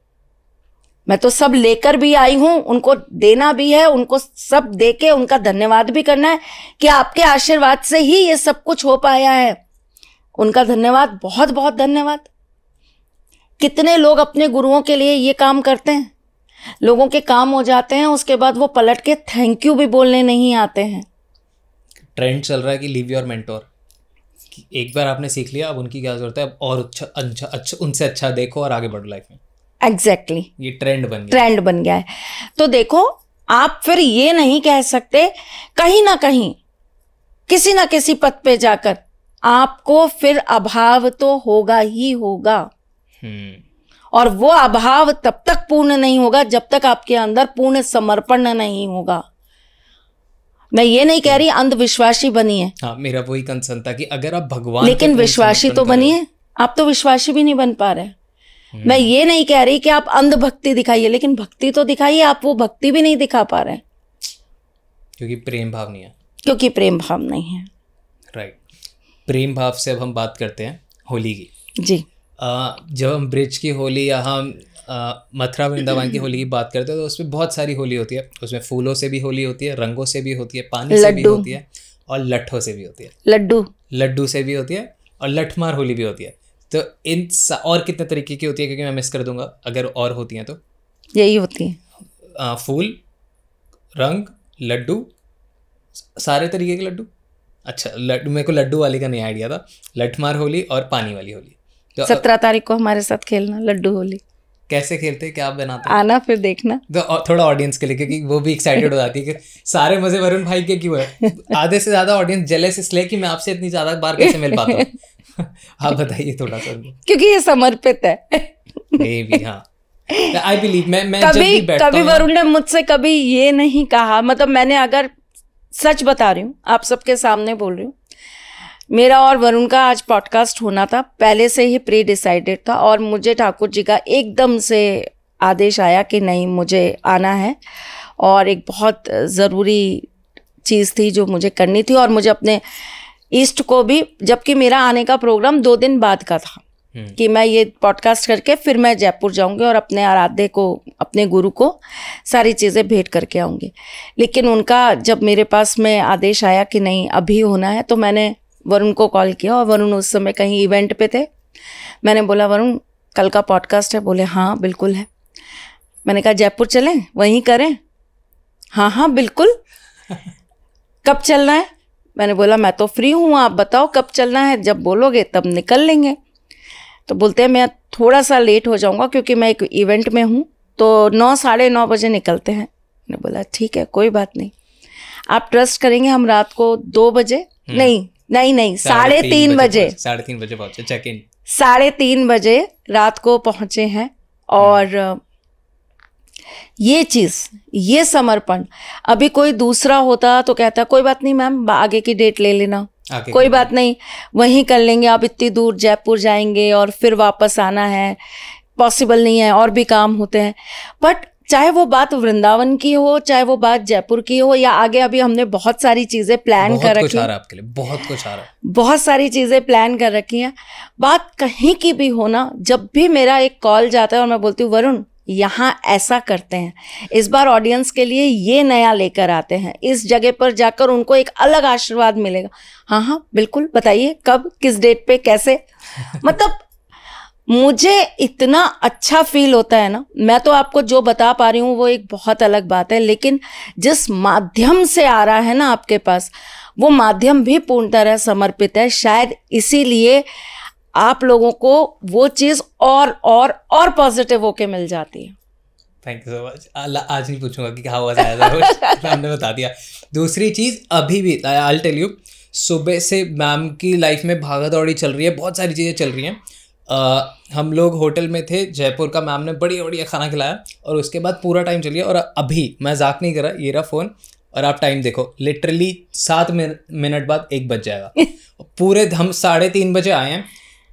मैं तो सब लेकर भी आई हूं उनको देना भी है उनको सब दे के उनका धन्यवाद भी करना है कि आपके आशीर्वाद से ही ये सब कुछ हो पाया है उनका धन्यवाद बहुत बहुत धन्यवाद कितने लोग अपने गुरुओं के लिए ये काम करते हैं लोगों के काम हो जाते हैं उसके बाद वो पलट के थैंक यू भी बोलने नहीं आते हैं ट्रेंड चल रहा है कि लीव योर मेंटोर कि एक बार आपने सीख लिया अब उनकी क्या जरूरत है अब और अच्छा अच्छा अच्छा उनसे अच्छा देखो और आगे बढ़ो लाइफ में एग्जैक्टली exactly. ये ट्रेंड बन गया ट्रेंड बन गया है तो देखो आप फिर ये नहीं कह सकते कहीं ना कहीं किसी ना किसी पद पे जाकर आपको फिर अभाव तो होगा ही होगा हम्म। और वो अभाव तब तक पूर्ण नहीं होगा जब तक आपके अंदर पूर्ण समर्पण नहीं होगा मैं ये नहीं कह रही अंधविश्वासी बनी है हाँ मेरा वही कंसर्न था कि अगर आप भगवान लेकिन विश्वासी तो बनी है आप तो विश्वासी भी नहीं बन पा रहे हम्म। मैं ये नहीं कह रही कि आप अंध भक्ति दिखाइए लेकिन भक्ति तो दिखाइए आप वो भक्ति भी नहीं दिखा पा रहे क्योंकि प्रेम भाव नहीं है क्योंकि प्रेम भाव नहीं है राइट प्रेम भाव से अब हम बात करते हैं होली की जी जब हम ब्रिज की होली या हम मथुरा वृंदावन की होली की बात करते हैं तो उसमें बहुत सारी होली होती है उसमें फूलों से भी होली होती है रंगों से भी होती है पानी से भी होती है और लट्ठों से भी होती है लड्डू लड्डू से भी होती है और लठमार होली भी होती है तो इन और कितने तरीके की होती है क्योंकि मैं मिस कर दूंगा अगर और होती हैं तो यही होती है फूल रंग लड्डू सारे तरीके के लड्डू अच्छा लड्डू मेरे को लड्डू वाली का नहीं आइडिया था लठमार होली और पानी वाली होली तो सत्रह तारीख को हमारे साथ खेलना लड्डू होली कैसे खेलते हैं क्या आप बनाते हैं आना फिर देखना तो थोड़ा ऑडियंस के लिए क्योंकि वो भी एक्साइटेड हो जाती है कि सारे मजे वरुण भाई के क्यों है आधे से ज्यादा ऑडियंस जले से इसलिए कि मैं आपसे इतनी ज्यादा बार कैसे मिल पाता हूँ आप बताइए थोड़ा सा क्योंकि ये समर्पित है मे बी आई बिलीव मैं मैं कभी कभी वरुण ने मुझसे कभी ये नहीं कहा मतलब मैंने अगर सच बता रही हूँ आप सबके सामने बोल रही हूँ मेरा और वरुण का आज पॉडकास्ट होना था पहले से ही प्री डिसाइडेड था और मुझे ठाकुर जी का एकदम से आदेश आया कि नहीं मुझे आना है और एक बहुत ज़रूरी चीज़ थी जो मुझे करनी थी और मुझे अपने ईस्ट को भी जबकि मेरा आने का प्रोग्राम दो दिन बाद का था हम्म। कि मैं ये पॉडकास्ट करके फिर मैं जयपुर जाऊंगी और अपने आराध्य को अपने गुरु को सारी चीज़ें भेंट करके आऊंगी लेकिन उनका जब मेरे पास में आदेश आया कि नहीं अभी होना है तो मैंने वरुण को कॉल किया और वरुण उस समय कहीं इवेंट पे थे मैंने बोला वरुण कल का पॉडकास्ट है बोले हाँ बिल्कुल है मैंने कहा जयपुर चलें वहीं करें हाँ हाँ बिल्कुल कब चलना है मैंने बोला मैं तो फ्री हूँ आप बताओ कब चलना है जब बोलोगे तब निकल लेंगे तो बोलते हैं मैं थोड़ा सा लेट हो जाऊँगा क्योंकि मैं एक इवेंट में हूँ तो नौ साढ़े नौ बजे निकलते हैं मैंने बोला ठीक है कोई बात नहीं आप ट्रस्ट करेंगे हम रात को दो बजे हम्म। नहीं नहीं नहीं साढ़े तीन बजे साढ़े तीन बजे पहुंचे चेक इन साढ़े तीन बजे रात को पहुंचे हैं और हम्म। ये चीज़ ये समर्पण अभी कोई दूसरा होता तो कहता कोई बात नहीं मैम आगे की डेट ले लेना कोई बात नहीं वहीं कर लेंगे आप इतनी दूर जयपुर जाएंगे और फिर वापस आना है पॉसिबल नहीं है और भी काम होते हैं बट चाहे वो बात वृंदावन की हो चाहे वो बात जयपुर की हो या आगे अभी हमने बहुत सारी चीजें प्लान कर रखी है आपके लिए बहुत कुछ आ रहा बहुत सारी चीजें प्लान कर रखी हैं बात कहीं की भी हो ना जब भी मेरा एक कॉल जाता है और मैं बोलती हूँ वरुण यहाँ ऐसा करते हैं इस बार ऑडियंस के लिए ये नया लेकर आते हैं इस जगह पर जाकर उनको एक अलग आशीर्वाद मिलेगा हाँ हाँ बिल्कुल बताइए कब किस डेट पे कैसे मतलब मुझे इतना अच्छा फील होता है ना मैं तो आपको जो बता पा रही हूँ वो एक बहुत अलग बात है लेकिन जिस माध्यम से आ रहा है ना आपके पास वो माध्यम भी पूर्ण तरह समर्पित है शायद इसीलिए आप लोगों को वो चीज़ और और और पॉजिटिव होके मिल जाती है थैंक यू सो मच आज नहीं पूछूंगा कि क्या हुआ तो हमने बता दिया दूसरी चीज़ अभी भी आई टेल यू सुबह से मैम की लाइफ में भागा दौड़ी चल रही है बहुत सारी चीज़ें चल रही हैं हम लोग होटल में थे जयपुर का मैम ने बढ़िया बढ़िया खाना खिलाया और उसके बाद पूरा टाइम चलिए और अभी मैं जाक नहीं करा ये रहा फ़ोन और आप टाइम देखो लिटरली सात मिनट बाद एक बज जाएगा पूरे हम साढ़े तीन बजे आए हैं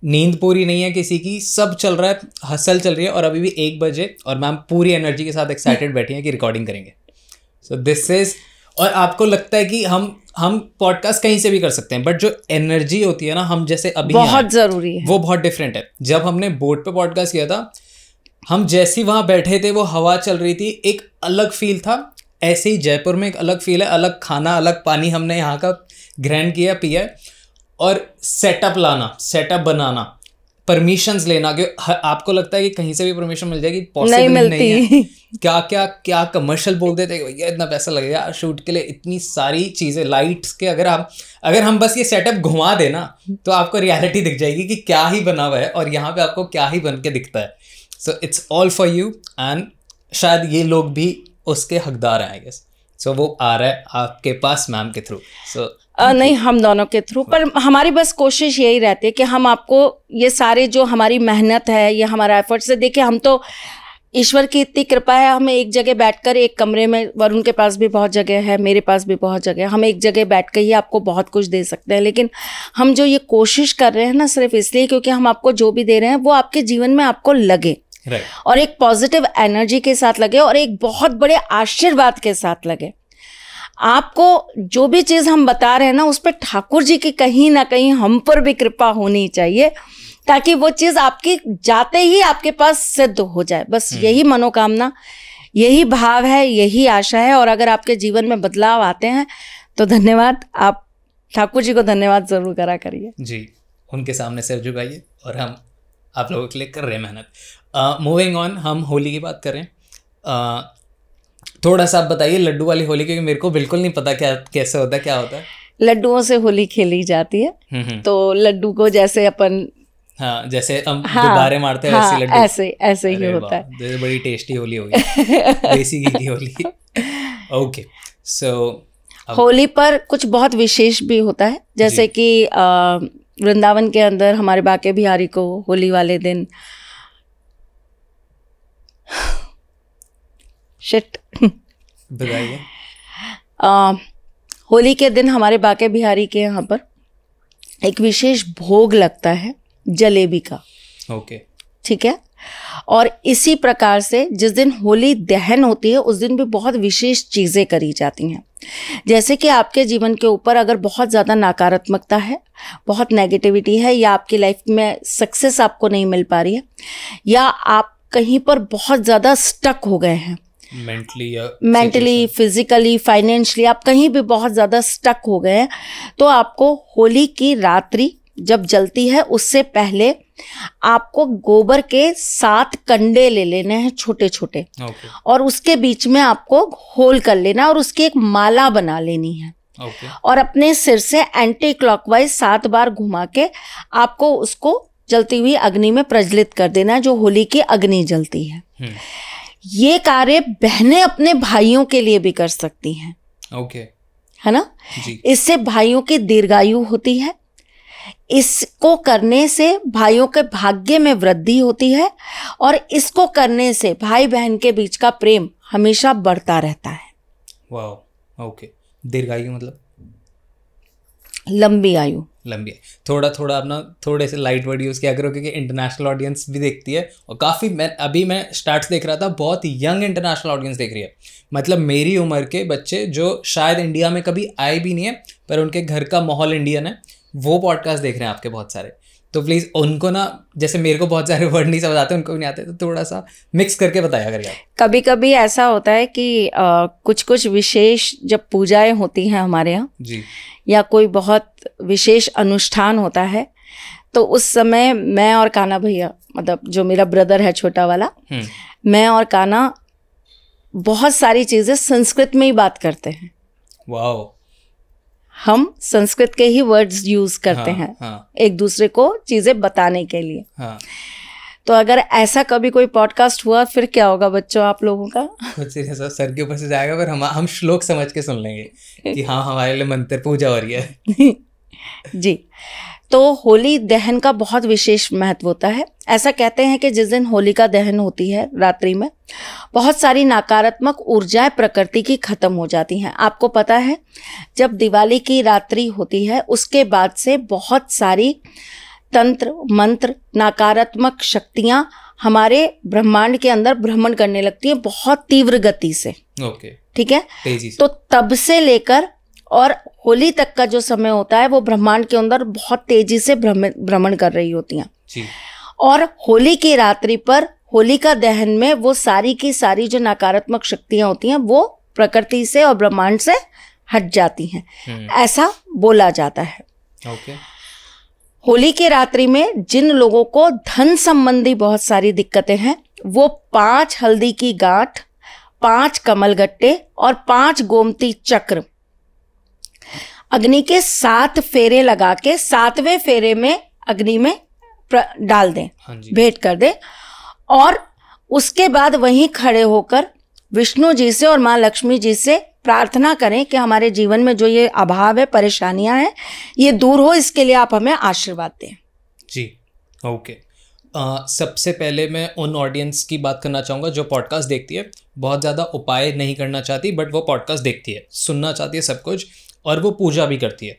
नींद पूरी नहीं है किसी की सब चल रहा है हसल चल रही है और अभी भी एक बजे और मैम पूरी एनर्जी के साथ एक्साइटेड बैठी हैं कि रिकॉर्डिंग करेंगे सो दिस इज़ और आपको लगता है कि हम हम पॉडकास्ट कहीं से भी कर सकते हैं बट जो एनर्जी होती है ना हम जैसे अभी बहुत जरूरी है वो बहुत डिफरेंट है जब हमने बोर्ड पे पॉडकास्ट किया था हम जैसे वहाँ बैठे थे वो हवा चल रही थी एक अलग फील था ऐसे ही जयपुर में एक अलग फील है अलग खाना अलग पानी हमने यहाँ का ग्रहण किया पिया और सेटअप लाना सेटअप बनाना परमिशंस लेना कि आपको लगता है कि कहीं से भी परमिशन मिल जाएगी नहीं नहीं है क्या क्या क्या कमर्शियल बोल देते हैं भैया इतना पैसा लगेगा शूट के लिए इतनी सारी चीज़ें लाइट्स के अगर आप अगर हम बस ये सेटअप घुमा देना तो आपको रियलिटी दिख जाएगी कि क्या ही बना हुआ है और यहाँ पे आपको क्या ही बन के दिखता है so it's all for you and शायद ये लोग भी उसके हकदार हैं आई गेस सो वो आ रहा है आपके पास मैम के थ्रू सो आ, नहीं हम दोनों के थ्रू पर हमारी बस कोशिश यही रहती है कि हम आपको ये सारे जो हमारी मेहनत है ये हमारा एफर्ट्स है देखिए हम तो ईश्वर की इतनी कृपा है हम एक जगह बैठकर एक कमरे में वरुण के पास भी बहुत जगह है मेरे पास भी बहुत जगह है हम एक जगह बैठ कर ही आपको बहुत कुछ दे सकते हैं लेकिन हम जो ये कोशिश कर रहे हैं ना सिर्फ इसलिए क्योंकि हम आपको जो भी दे रहे हैं वो आपके जीवन में आपको लगे और एक पॉजिटिव एनर्जी के साथ लगे और एक बहुत बड़े आशीर्वाद के साथ लगे आपको जो भी चीज़ हम बता रहे हैं ना उस पर ठाकुर जी की कहीं ना कहीं हम पर भी कृपा होनी चाहिए ताकि वो चीज़ आपकी जाते ही आपके पास सिद्ध हो जाए बस हम्म। यही मनोकामना यही भाव है यही आशा है और अगर आपके जीवन में बदलाव आते हैं तो धन्यवाद आप ठाकुर जी को धन्यवाद ज़रूर करा करिए जी उनके सामने सिर झुकाइए और हम आप लोगों के लिए कर रहे हैं मेहनत मूविंग ऑन हम होली की बात करें थोड़ा सा आप बताइए लड्डू वाली होली क्योंकि मेरे को बिल्कुल नहीं पता क्या कैसे होता है क्या होता है लड्डुओं से होली खेली जाती है हम्म, हम्म। तो लड्डू को जैसे अपन हाँ जैसे हम हाँ, गुब्बारे मारते हैं हाँ, लड्डू ऐसे ऐसे ही होता है तो बड़ी टेस्टी होली होगी देसी घी की Holi okay so so, Holi पर कुछ बहुत विशेष भी होता है जैसे कि वृंदावन के अंदर हमारे बाके बिहारी को होली वाले दिन शिट होली के दिन हमारे बाके बिहारी के यहाँ पर एक विशेष भोग लगता है जलेबी का ओके ठीक है और इसी प्रकार से जिस दिन होली दहन होती है उस दिन भी बहुत विशेष चीज़ें करी जाती हैं जैसे कि आपके जीवन के ऊपर अगर बहुत ज़्यादा नकारात्मकता है बहुत नेगेटिविटी है या आपकी लाइफ में सक्सेस आपको नहीं मिल पा रही है या आप कहीं पर बहुत ज़्यादा स्टक हो गए हैं मेंटली मेंटली फिजिकली फाइनेंशली आप कहीं भी बहुत ज़्यादा स्टक हो गए हैं तो आपको होली की रात्रि जब जलती है उससे पहले आपको गोबर के सात कंडे ले लेने हैं छोटे छोटे okay. और उसके बीच में आपको होल कर लेना और उसकी एक माला बना लेनी है okay. और अपने सिर से एंटी क्लॉकवाइज सात बार घुमा के आपको उसको जलती हुई अग्नि में प्रज्वलित कर देना जो होली की अग्नि जलती है हम्म। ये कार्य बहनें अपने भाइयों के लिए भी कर सकती हैं ओके है ना इससे भाइयों की दीर्घायु होती है इसको करने से भाइयों के भाग्य में वृद्धि होती है और इसको करने से भाई बहन के बीच का प्रेम हमेशा बढ़ता रहता है ओके दीर्घायु मतलब लंबी आयु लंबी थोड़ा थोड़ा अपना थोड़े से लाइट वर्ड यूज़ किया करो क्योंकि इंटरनेशनल ऑडियंस भी देखती है और काफ़ी मैं अभी मैं स्टार्ट्स देख रहा था बहुत यंग इंटरनेशनल ऑडियंस देख रही है मतलब मेरी उम्र के बच्चे जो शायद इंडिया में कभी आए भी नहीं है पर उनके घर का माहौल इंडियन है वो पॉडकास्ट देख रहे हैं आपके बहुत सारे तो प्लीज़ उनको ना जैसे मेरे को बहुत सारे वर्ड नहीं समझ आते उनको भी नहीं आते तो थोड़ा सा मिक्स करके बताया करिए कभी कभी ऐसा होता है कि आ, कुछ कुछ विशेष जब पूजाएं होती हैं हमारे यहाँ जी या कोई बहुत विशेष अनुष्ठान होता है तो उस समय मैं और काना भैया मतलब जो मेरा ब्रदर है छोटा वाला हम्म। मैं और काना बहुत सारी चीज़ें संस्कृत में ही बात करते हैं वाह हम संस्कृत के ही वर्ड्स यूज करते हाँ, हैं हाँ. एक दूसरे को चीजें बताने के लिए हाँ. तो अगर ऐसा कभी कोई पॉडकास्ट हुआ फिर क्या होगा बच्चों आप लोगों का कुछ नहीं सर सर के ऊपर से जाएगा पर हम हम श्लोक समझ के सुन लेंगे कि हाँ हमारे लिए मंत्र पूजा हो रही है जी तो होली दहन का बहुत विशेष महत्व होता है ऐसा कहते हैं कि जिस दिन होली का दहन होती है रात्रि में बहुत सारी नकारात्मक ऊर्जाएं प्रकृति की खत्म हो जाती हैं आपको पता है जब दिवाली की रात्रि होती है उसके बाद से बहुत सारी तंत्र मंत्र नकारात्मक शक्तियां हमारे ब्रह्मांड के अंदर भ्रमण करने लगती हैं बहुत तीव्र गति से ओके ठीक है तो तब से लेकर और होली तक का जो समय होता है वो ब्रह्मांड के अंदर बहुत तेजी से भ्रमण कर रही होती हैं और होली की रात्रि पर होली का दहन में वो सारी की सारी जो नकारात्मक शक्तियां होती हैं वो प्रकृति से और ब्रह्मांड से हट जाती हैं हम्म। ऐसा बोला जाता है ओके होली की रात्रि में जिन लोगों को धन संबंधी बहुत सारी दिक्कतें हैं वो पांच हल्दी की गांठ पांच कमल गट्टे और पांच गोमती चक्र अग्नि के सात फेरे लगा के सातवें फेरे में अग्नि में डाल दें हाँ भेंट कर दें और उसके बाद वहीं खड़े होकर विष्णु जी से और माँ लक्ष्मी जी से प्रार्थना करें कि हमारे जीवन में जो ये अभाव है परेशानियां हैं ये दूर हो इसके लिए आप हमें आशीर्वाद दें जी ओके आ, सबसे पहले मैं उन ऑडियंस की बात करना चाहूँगा जो पॉडकास्ट देखती है बहुत ज़्यादा उपाय नहीं करना चाहती बट वो पॉडकास्ट देखती है सुनना चाहती है सब कुछ और वो पूजा भी करती है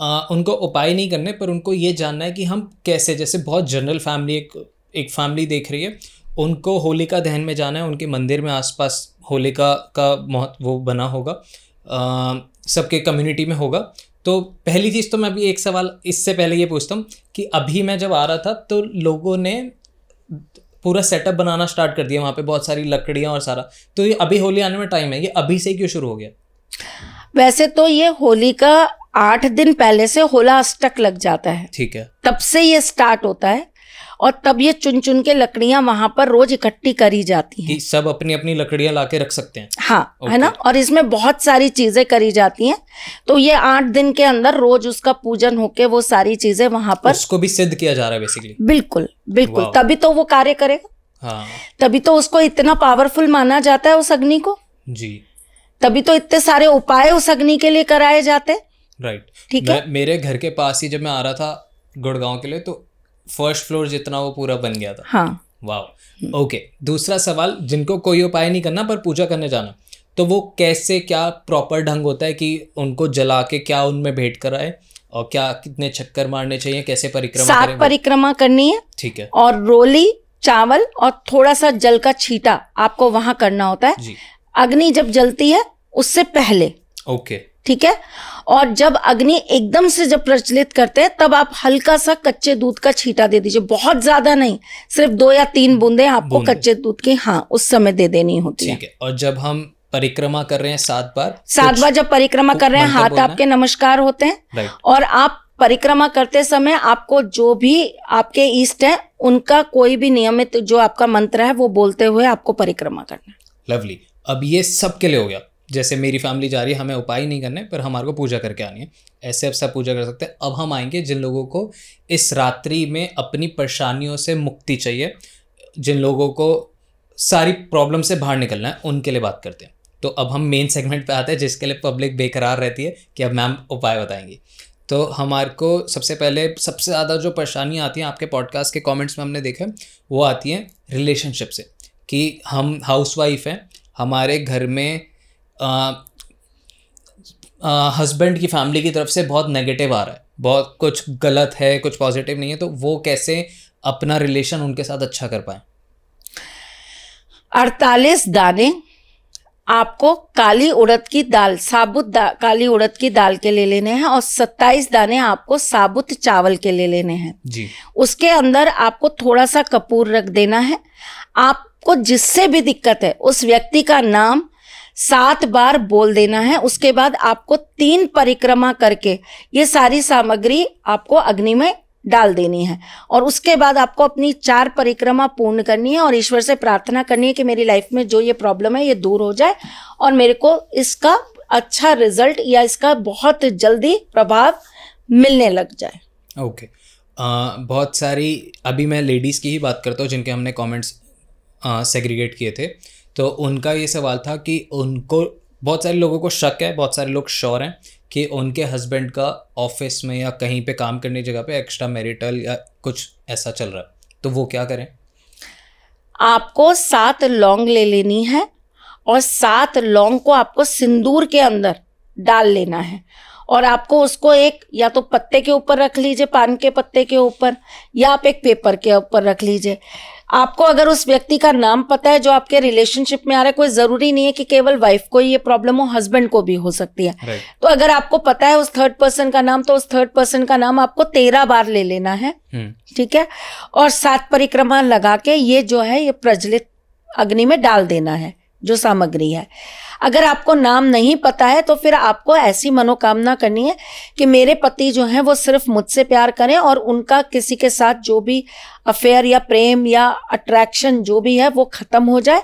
आ, उनको उपाय नहीं करने पर उनको ये जानना है कि हम कैसे जैसे बहुत जनरल फैमिली एक एक फैमिली देख रही है उनको होलिका दहन में जाना है उनके मंदिर में आसपास होलिका का महत्व वो बना होगा सबके कम्युनिटी में होगा तो पहली चीज़ तो मैं अभी एक सवाल इससे पहले ये पूछता हूँ कि अभी मैं जब आ रहा था तो लोगों ने पूरा सेटअप बनाना स्टार्ट कर दिया वहाँ पे बहुत सारी लकड़ियाँ और सारा तो ये अभी होली आने में टाइम है ये अभी से क्यों शुरू हो गया वैसे तो ये होली का आठ दिन पहले से होला अष्टक लग जाता है ठीक है तब से ये स्टार्ट होता है और तब ये चुन चुन के लकड़ियां वहां पर रोज इकट्ठी करी जाती हैं सब अपनी अपनी लकड़ियां लाके रख सकते हैं हाँ है ना और इसमें बहुत सारी चीजें करी जाती हैं तो ये आठ दिन के अंदर रोज उसका पूजन होके वो सारी चीजें वहां पर उसको भी सिद्ध किया जा रहा है बेसिकली बिल्कुल बिल्कुल तभी तो वो कार्य करेगा हाँ। तभी तो उसको इतना पावरफुल माना जाता है उस अग्नि को जी तभी तो इतने सारे उपाय उस अग्नि के लिए कराए जाते राइट ठीक है मेरे घर के पास ही जब मैं आ रहा था गुड़गांव के लिए तो फर्स्ट फ्लोर जितना वो पूरा बन गया था हाँ वाह ओके दूसरा सवाल जिनको कोई उपाय नहीं करना पर पूजा करने जाना तो वो कैसे क्या प्रॉपर ढंग होता है कि उनको जला के क्या उनमें भेंट कराए और क्या कितने चक्कर मारने चाहिए कैसे परिक्रमा सात परिक्रमा करनी है ठीक है और रोली चावल और थोड़ा सा जल का छीटा आपको वहां करना होता है अग्नि जब जलती है उससे पहले ओके okay. ठीक है और जब अग्नि एकदम से जब प्रचलित करते हैं तब आप हल्का सा कच्चे दूध का छीटा दे दीजिए बहुत ज्यादा नहीं सिर्फ दो या तीन बूंदे आपको कच्चे दूध की हाँ उस समय दे देनी होती है।, है और जब हम परिक्रमा कर रहे हैं सात बार सात बार जब परिक्रमा कर रहे हैं हाथ आपके नमस्कार होते हैं और आप परिक्रमा करते समय आपको जो भी आपके ईस्ट है उनका कोई भी नियमित जो आपका मंत्र है वो बोलते हुए आपको परिक्रमा करना लवली अब ये सबके लिए हो गया जैसे मेरी फैमिली जा रही है हमें उपाय नहीं करने पर हमारे को पूजा करके आनी है ऐसे अब सब पूजा कर सकते हैं अब हम आएंगे जिन लोगों को इस रात्रि में अपनी परेशानियों से मुक्ति चाहिए जिन लोगों को सारी प्रॉब्लम से बाहर निकलना है उनके लिए बात करते हैं तो अब हम मेन सेगमेंट पे आते हैं जिसके लिए पब्लिक बेकरार रहती है कि अब मैम उपाय बताएंगी तो हमारे को सबसे पहले सबसे ज़्यादा जो परेशानियाँ आती हैं आपके पॉडकास्ट के कमेंट्स में हमने देखा वो आती हैं रिलेशनशिप से कि हम हाउस वाइफ हैं हमारे घर में हस्बैंड की फैमिली की तरफ से बहुत नेगेटिव आ रहा है बहुत कुछ गलत है कुछ पॉजिटिव नहीं है तो वो कैसे अपना रिलेशन उनके साथ अच्छा कर पाए अड़तालीस दाने आपको काली उड़द की दाल साबुत दा, काली उड़द की दाल के ले लेने हैं और सत्ताईस दाने आपको साबुत चावल के ले लेने हैं जी उसके अंदर आपको थोड़ा सा कपूर रख देना है आपको जिससे भी दिक्कत है उस व्यक्ति का नाम सात बार बोल देना है उसके बाद आपको तीन परिक्रमा करके ये सारी सामग्री आपको अग्नि में डाल देनी है और उसके बाद आपको अपनी चार परिक्रमा पूर्ण करनी है और ईश्वर से प्रार्थना करनी है कि मेरी लाइफ में जो ये प्रॉब्लम है ये दूर हो जाए और मेरे को इसका अच्छा रिजल्ट या इसका बहुत जल्दी प्रभाव मिलने लग जाए ओके okay. बहुत सारी अभी मैं लेडीज़ की ही बात करता हूँ जिनके हमने कॉमेंट्स सेग्रीगेट किए थे तो उनका ये सवाल था कि उनको बहुत सारे लोगों को शक है बहुत सारे लोग श्योर हैं कि उनके हस्बैंड का ऑफिस में या कहीं पे काम करने जगह पे एक्स्ट्रा मैरिटल या कुछ ऐसा चल रहा है तो वो क्या करें आपको सात लौंग ले लेनी है और सात लौंग को आपको सिंदूर के अंदर डाल लेना है और आपको उसको एक या तो पत्ते के ऊपर रख लीजिए पान के पत्ते के ऊपर या आप एक पेपर के ऊपर रख लीजिए आपको अगर उस व्यक्ति का नाम पता है जो आपके रिलेशनशिप में आ रहा है कोई जरूरी नहीं है कि केवल वाइफ को ये प्रॉब्लम हो हस्बैंड को भी हो सकती है right. तो अगर आपको पता है उस थर्ड पर्सन का नाम तो उस थर्ड पर्सन का नाम आपको तेरह बार ले लेना है हम्म। ठीक है और सात परिक्रमा लगा के ये जो है ये प्रज्वलित अग्नि में डाल देना है जो सामग्री है अगर आपको नाम नहीं पता है तो फिर आपको ऐसी मनोकामना करनी है कि मेरे पति जो हैं वो सिर्फ मुझसे प्यार करें और उनका किसी के साथ जो भी अफेयर या प्रेम या अट्रैक्शन जो भी है वो ख़त्म हो जाए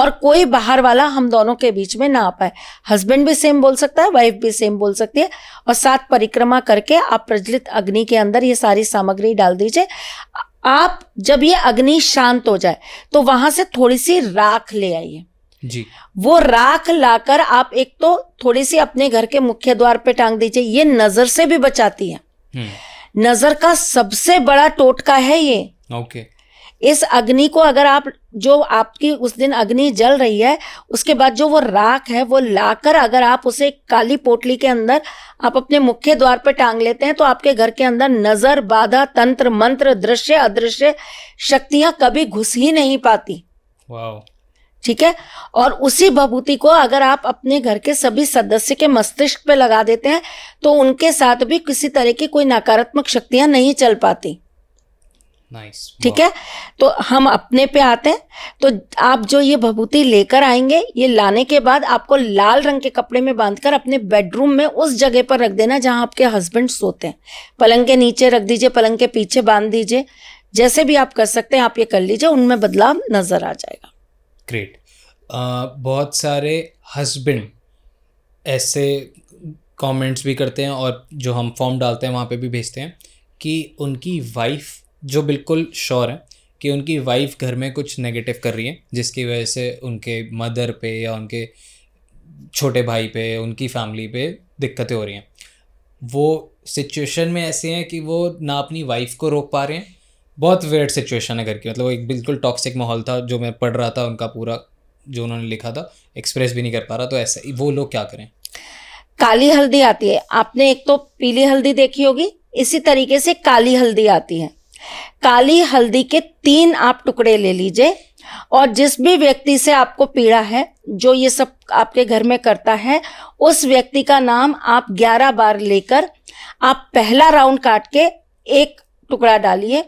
और कोई बाहर वाला हम दोनों के बीच में ना आ पाए हस्बैंड भी सेम बोल सकता है वाइफ भी सेम बोल सकती है और साथ परिक्रमा करके आप प्रज्वलित अग्नि के अंदर ये सारी सामग्री डाल दीजिए आप जब ये अग्नि शांत हो जाए तो वहां से थोड़ी सी राख ले आइए जी वो राख लाकर आप एक तो थोड़ी सी अपने घर के मुख्य द्वार पे टांग दीजिए ये नजर से भी बचाती है हम्म। नजर का सबसे बड़ा टोटका है ये ओके इस अग्नि को अगर आप जो आपकी उस दिन अग्नि जल रही है उसके बाद जो वो राख है वो लाकर अगर आप उसे काली पोटली के अंदर आप अपने मुख्य द्वार पर टांग लेते हैं तो आपके घर के अंदर नजर बाधा तंत्र मंत्र दृश्य अदृश्य शक्तियां कभी घुस ही नहीं पाती ठीक है और उसी भभूति को अगर आप अपने घर के सभी सदस्य के मस्तिष्क पे लगा देते हैं तो उनके साथ भी किसी तरह की कोई नकारात्मक शक्तियां नहीं चल पाती nice. ठीक है तो हम अपने पे आते हैं तो आप जो ये भभूति लेकर आएंगे ये लाने के बाद आपको लाल रंग के कपड़े में बांधकर अपने बेडरूम में उस जगह पर रख देना जहां आपके हस्बैंड सोते हैं पलंग के नीचे रख दीजिए पलंग के पीछे बांध दीजिए जैसे भी आप कर सकते हैं आप ये कर लीजिए उनमें बदलाव नजर आ जाएगा ग्रेट uh, बहुत सारे हस्बैंड ऐसे कमेंट्स भी करते हैं और जो हम फॉर्म डालते हैं वहाँ पे भी भेजते हैं कि उनकी वाइफ जो बिल्कुल श्योर है कि उनकी वाइफ घर में कुछ नेगेटिव कर रही है जिसकी वजह से उनके मदर पे या उनके छोटे भाई पे उनकी फैमिली पे दिक्कतें हो रही हैं वो सिचुएशन में ऐसे हैं कि वो ना अपनी वाइफ को रोक पा रहे हैं बहुत वेड सिचुएशन है घर की मतलब वो एक बिल्कुल टॉक्सिक माहौल था जो मैं पढ़ रहा था उनका पूरा जो उन्होंने लिखा था एक्सप्रेस भी नहीं कर पा रहा तो ऐसा वो लोग क्या करें काली हल्दी आती है आपने एक तो पीली हल्दी देखी होगी इसी तरीके से काली हल्दी आती है काली हल्दी के तीन आप टुकड़े ले लीजिए और जिस भी व्यक्ति से आपको पीड़ा है जो ये सब आपके घर में करता है उस व्यक्ति का नाम आप 11 बार लेकर आप पहला राउंड काट के एक टुकड़ा डालिए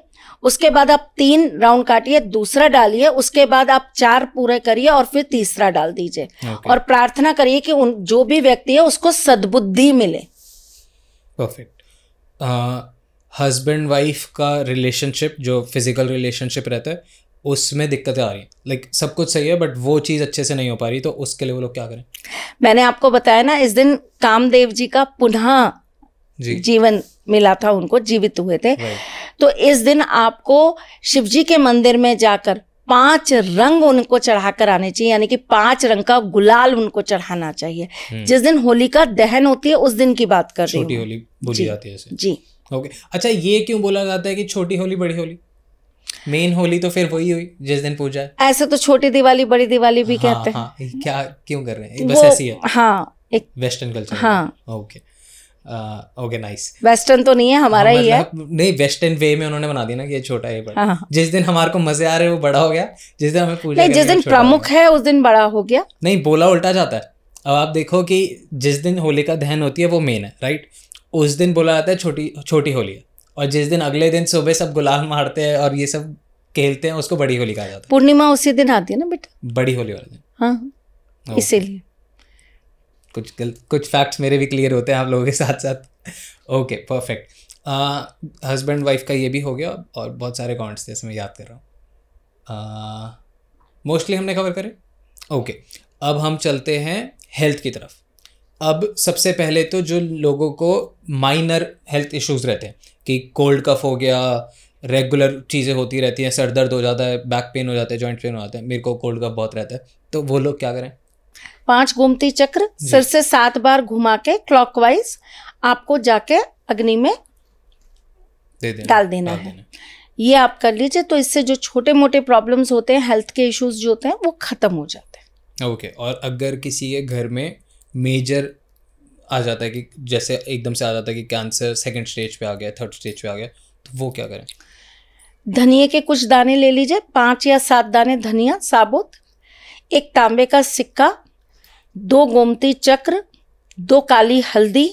उसके बाद आप तीन राउंड काटिए दूसरा डालिए उसके बाद आप चार पूरे करिए और फिर तीसरा डाल दीजिए और प्रार्थना करिए कि उन जो भी व्यक्ति है उसको सद्बुद्धि मिले परफेक्ट हस्बैंड वाइफ का रिलेशनशिप जो फिजिकल रिलेशनशिप रहता है उसमें दिक्कतें आ रही हैं लाइक like, सब कुछ सही है बट वो चीज़ अच्छे से नहीं हो पा रही तो उसके लिए वो लोग क्या करें मैंने आपको बताया ना इस दिन कामदेव जी का पुनः जीवन मिला था उनको जीवित हुए थे तो इस दिन आपको शिव जी के मंदिर में जाकर पांच रंग उनको चढ़ाकर आने चाहिए यानी कि पांच रंग का गुलाल उनको चढ़ाना चाहिए हम्म। जिस दिन होली का दहन होती है उस दिन की बात कर रही होली बोली जाती है जी ओके अच्छा ये क्यों बोला जाता है कि छोटी होली बड़ी होली मेन होली तो फिर वही हुई जिस दिन पूजा ऐसे तो छोटी दिवाली बड़ी दिवाली भी हाँ, कहते हैं हाँ, क्या क्यों कर रहे हैं बस ऐसी है हाँ एक वेस्टर्न कल्चर हाँ ओके ऑर्गेनाइज uh, वेस्टर्न तो नहीं है हमारा ही है मतलब, नहीं वेस्टर्न वे में उन्होंने बना दिया ना कि ये छोटा है बड़ा हाँ। जिस दिन हमारे को मजे आ रहे हैं वो बड़ा हो गया जिस दिन हमें पूजा नहीं जिस दिन प्रमुख है उस दिन बड़ा हो गया नहीं बोला उल्टा जाता है अब आप देखो कि जिस दिन होली का दहन होती है वो मेन है राइट उस दिन बोला जाता है छोटी छोटी होली है और जिस दिन अगले दिन सुबह सब गुलाल मारते हैं और ये सब खेलते हैं उसको बड़ी होली कहा जाता है पूर्णिमा उसी दिन आती है ना बेटा बड़ी होली वाले दिन हाँ, हाँ। इसीलिए कुछ गल कुछ फैक्ट्स मेरे भी क्लियर होते हैं आप लोगों के साथ साथ ओके परफेक्ट हस्बैंड वाइफ का ये भी हो गया और बहुत सारे कॉन्ट्स थे मैं याद कर रहा हूँ मोस्टली uh, हमने कवर करे ओके okay. अब हम चलते हैं हेल्थ की तरफ अब सबसे पहले तो जो लोगों को माइनर हेल्थ इश्यूज रहते हैं कि कोल्ड कफ हो गया रेगुलर चीज़ें होती रहती हैं सर दर्द हो जाता है बैक पेन हो जाता है जॉइंट पेन हो जाता है मेरे को कोल्ड कफ बहुत रहता है तो वो लोग क्या करें पांच घूमती चक्र सिर से सात बार घुमा के क्लॉकवाइज आपको जाके अग्नि में दे देना, डाल देना है देना। ये आप कर लीजिए तो इससे जो छोटे मोटे प्रॉब्लम्स होते हैं हेल्थ के इश्यूज जो होते हैं वो खत्म हो जाते हैं ओके okay, और अगर किसी के घर में मेजर आ जाता है कि जैसे एकदम से आ जाता है कि कैंसर सेकेंड स्टेज पे आ गया थर्ड स्टेज पे आ गया तो वो क्या करें धनिए के कुछ दाने ले लीजिए पांच या सात दाने धनिया साबुत एक तांबे का सिक्का दो गोमती चक्र दो काली हल्दी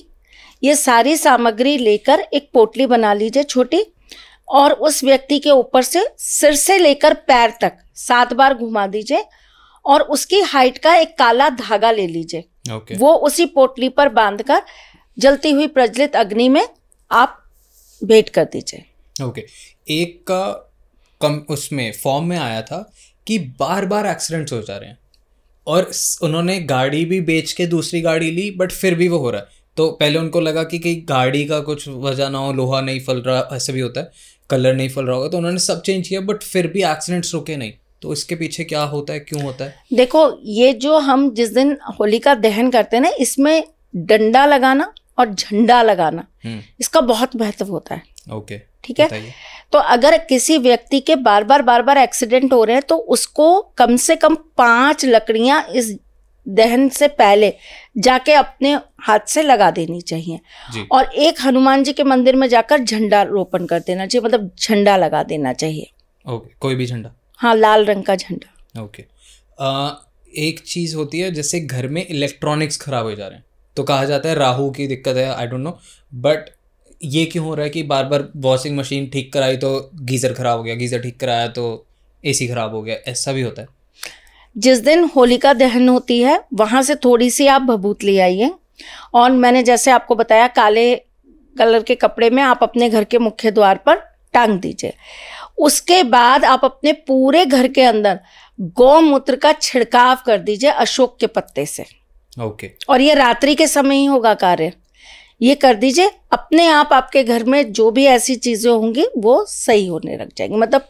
ये सारी सामग्री लेकर एक पोटली बना लीजिए छोटी और उस व्यक्ति के ऊपर से सिर से लेकर पैर तक सात बार घुमा दीजिए और उसकी हाइट का एक काला धागा ले लीजिए okay. वो उसी पोटली पर बांधकर जलती हुई प्रज्वलित अग्नि में आप भेंट कर दीजिए ओके okay. एक का कम उसमें फॉर्म में आया था कि बार बार एक्सीडेंट्स हो जा रहे हैं और उन्होंने गाड़ी भी बेच के दूसरी गाड़ी ली बट फिर भी वो हो रहा है तो पहले उनको लगा कि कहीं गाड़ी का कुछ वजह ना हो लोहा नहीं फल रहा ऐसे भी होता है कलर नहीं फल रहा होगा तो उन्होंने सब चेंज किया बट फिर भी एक्सीडेंट्स रुके नहीं तो इसके पीछे क्या होता है क्यों होता है देखो ये जो हम जिस दिन होली का दहन करते हैं ना इसमें डंडा लगाना और झंडा लगाना हम्म। इसका बहुत महत्व होता है ओके ठीक है तो अगर किसी व्यक्ति के बार बार बार बार एक्सीडेंट हो रहे हैं तो उसको कम से कम पांच लकड़ियां इस दहन से पहले जाके अपने हाथ से लगा देनी चाहिए और एक हनुमान जी के मंदिर में जाकर झंडा रोपण कर देना चाहिए मतलब झंडा लगा देना चाहिए ओके कोई भी झंडा हाँ लाल रंग का झंडा ओके आ, एक चीज होती है जैसे घर में इलेक्ट्रॉनिक्स खराब हो जा रहे हैं तो कहा जाता है राहु की दिक्कत है आई डोंट नो बट ये क्यों हो रहा है कि बार बार वॉशिंग मशीन ठीक कराई तो गीज़र ख़राब हो गया गीज़र ठीक कराया तो एसी ख़राब हो गया ऐसा भी होता है जिस दिन होलिका दहन होती है वहाँ से थोड़ी सी आप भभूत ले आइए और मैंने जैसे आपको बताया काले कलर के कपड़े में आप अपने घर के मुख्य द्वार पर टांग दीजिए उसके बाद आप अपने पूरे घर के अंदर गौमूत्र का छिड़काव कर दीजिए अशोक के पत्ते से ओके okay. और ये रात्रि के समय ही होगा कार्य ये कर दीजिए अपने आप आपके घर में जो भी ऐसी चीज़ें होंगी वो सही होने लग जाएंगी मतलब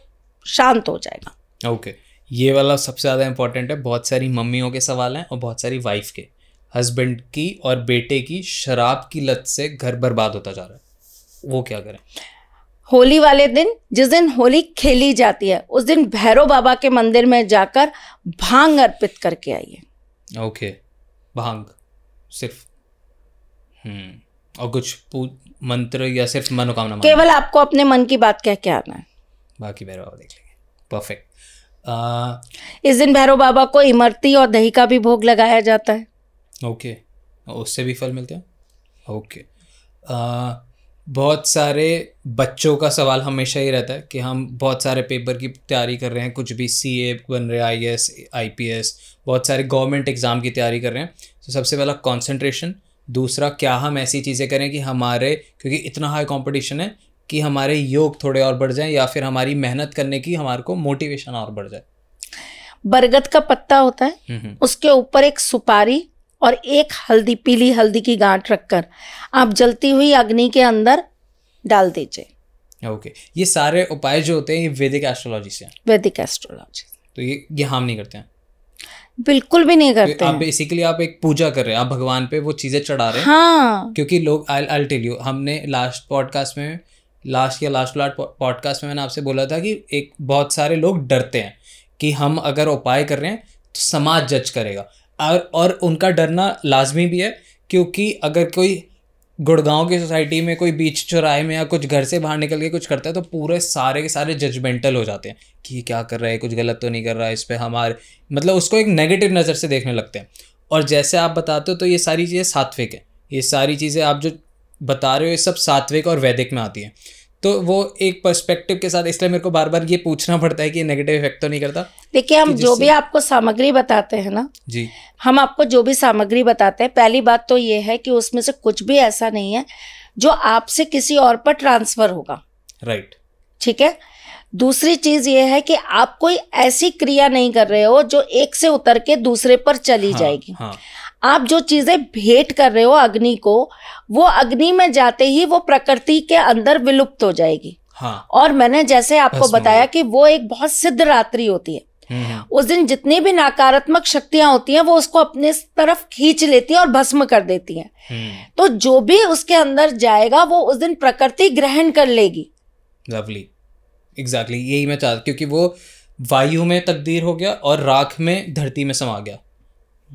शांत हो जाएगा ओके okay. ये वाला सबसे ज़्यादा इंपॉर्टेंट है बहुत सारी मम्मियों के सवाल हैं और बहुत सारी वाइफ के हस्बैंड की और बेटे की शराब की लत से घर बर्बाद होता जा रहा है वो क्या करें होली वाले दिन जिस दिन होली खेली जाती है उस दिन भैरव बाबा के मंदिर में जाकर भांग अर्पित करके आइए ओके okay. भांग सिर्फ हम्म और कुछ मंत्र या सिर्फ मनोकामना केवल आपको अपने मन की बात कह के आना है बाकी भैरव बाबा देख लेंगे परफेक्ट इस दिन भैरव बाबा को इमरती और दही का भी भोग लगाया जाता है ओके उससे भी फल मिलते हैं ओके बहुत सारे बच्चों का सवाल हमेशा ही रहता है कि हम बहुत सारे पेपर की तैयारी कर रहे हैं कुछ भी सी ए बन रहे I S I P S बहुत सारे गवर्नमेंट एग्ज़ाम की तैयारी कर रहे हैं तो सबसे पहला कॉन्सेंट्रेशन दूसरा क्या हम ऐसी चीज़ें करें कि हमारे क्योंकि इतना हाई कंपटीशन है कि हमारे योग थोड़े और बढ़ जाएं या फिर हमारी मेहनत करने की हमारे को मोटिवेशन और बढ़ जाए बरगद का पत्ता होता है हम्म, हम्म। उसके ऊपर एक सुपारी और एक हल्दी पीली हल्दी की गांठ रखकर आप जलती हुई अग्नि के अंदर डाल दीजिए ओके ये सारे उपाय जो होते हैं ये वैदिक एस्ट्रोलॉजी से वैदिक एस्ट्रोलॉजी तो ये ये हम नहीं करते हैं बिल्कुल भी नहीं करते आप बेसिकली आप एक पूजा कर रहे हैं आप भगवान पे वो चीजें चढ़ा रहे हैं हाँ क्योंकि लोग आई आई टेल यू हमने लास्ट पॉडकास्ट में लास्ट या लास्ट लास्ट पॉडकास्ट में मैंने आपसे बोला था कि एक बहुत सारे लोग डरते हैं कि हम अगर उपाय कर रहे हैं तो समाज जज करेगा और और उनका डरना लाजमी भी है क्योंकि अगर कोई गुड़गांव की सोसाइटी में कोई बीच चौराहे में या कुछ घर से बाहर निकल के कुछ करता है तो पूरे सारे के सारे जजमेंटल हो जाते हैं कि क्या कर रहा है कुछ गलत तो नहीं कर रहा है इस पर हमारे मतलब उसको एक नेगेटिव नज़र से देखने लगते हैं और जैसे आप बताते हो तो ये सारी चीज़ें सात्विक हैं ये सारी चीज़ें आप जो बता रहे हो ये सब सात्विक और वैदिक में आती हैं तो वो एक पर्सपेक्टिव के साथ इसलिए मेरे को बार बार ये पूछना पड़ता है कि नेगेटिव इफेक्ट तो नहीं करता देखिए हम जो भी आपको सामग्री बताते हैं ना जी हम आपको जो भी सामग्री बताते हैं पहली बात तो ये है कि उसमें से कुछ भी ऐसा नहीं है जो आपसे किसी और पर ट्रांसफर होगा राइट ठीक है दूसरी चीज ये है कि आप कोई ऐसी क्रिया नहीं कर रहे हो जो एक से उतर के दूसरे पर चली हाँ, जाएगी हाँ. आप जो चीज़ें भेंट कर रहे हो अग्नि को वो अग्नि में जाते ही वो प्रकृति के अंदर विलुप्त हो जाएगी हाँ। और मैंने जैसे आपको बताया कि वो एक बहुत सिद्ध रात्रि होती है हम्म, हम्म। उस दिन जितनी भी नकारात्मक शक्तियां होती हैं वो उसको अपने तरफ खींच लेती हैं और भस्म कर देती हैं हम्म। तो जो भी उसके अंदर जाएगा वो उस दिन प्रकृति ग्रहण कर लेगी लवली एग्जैक्टली exactly. यही मैं चाहता क्योंकि वो वायु में तकदीर हो गया और राख में धरती में समा गया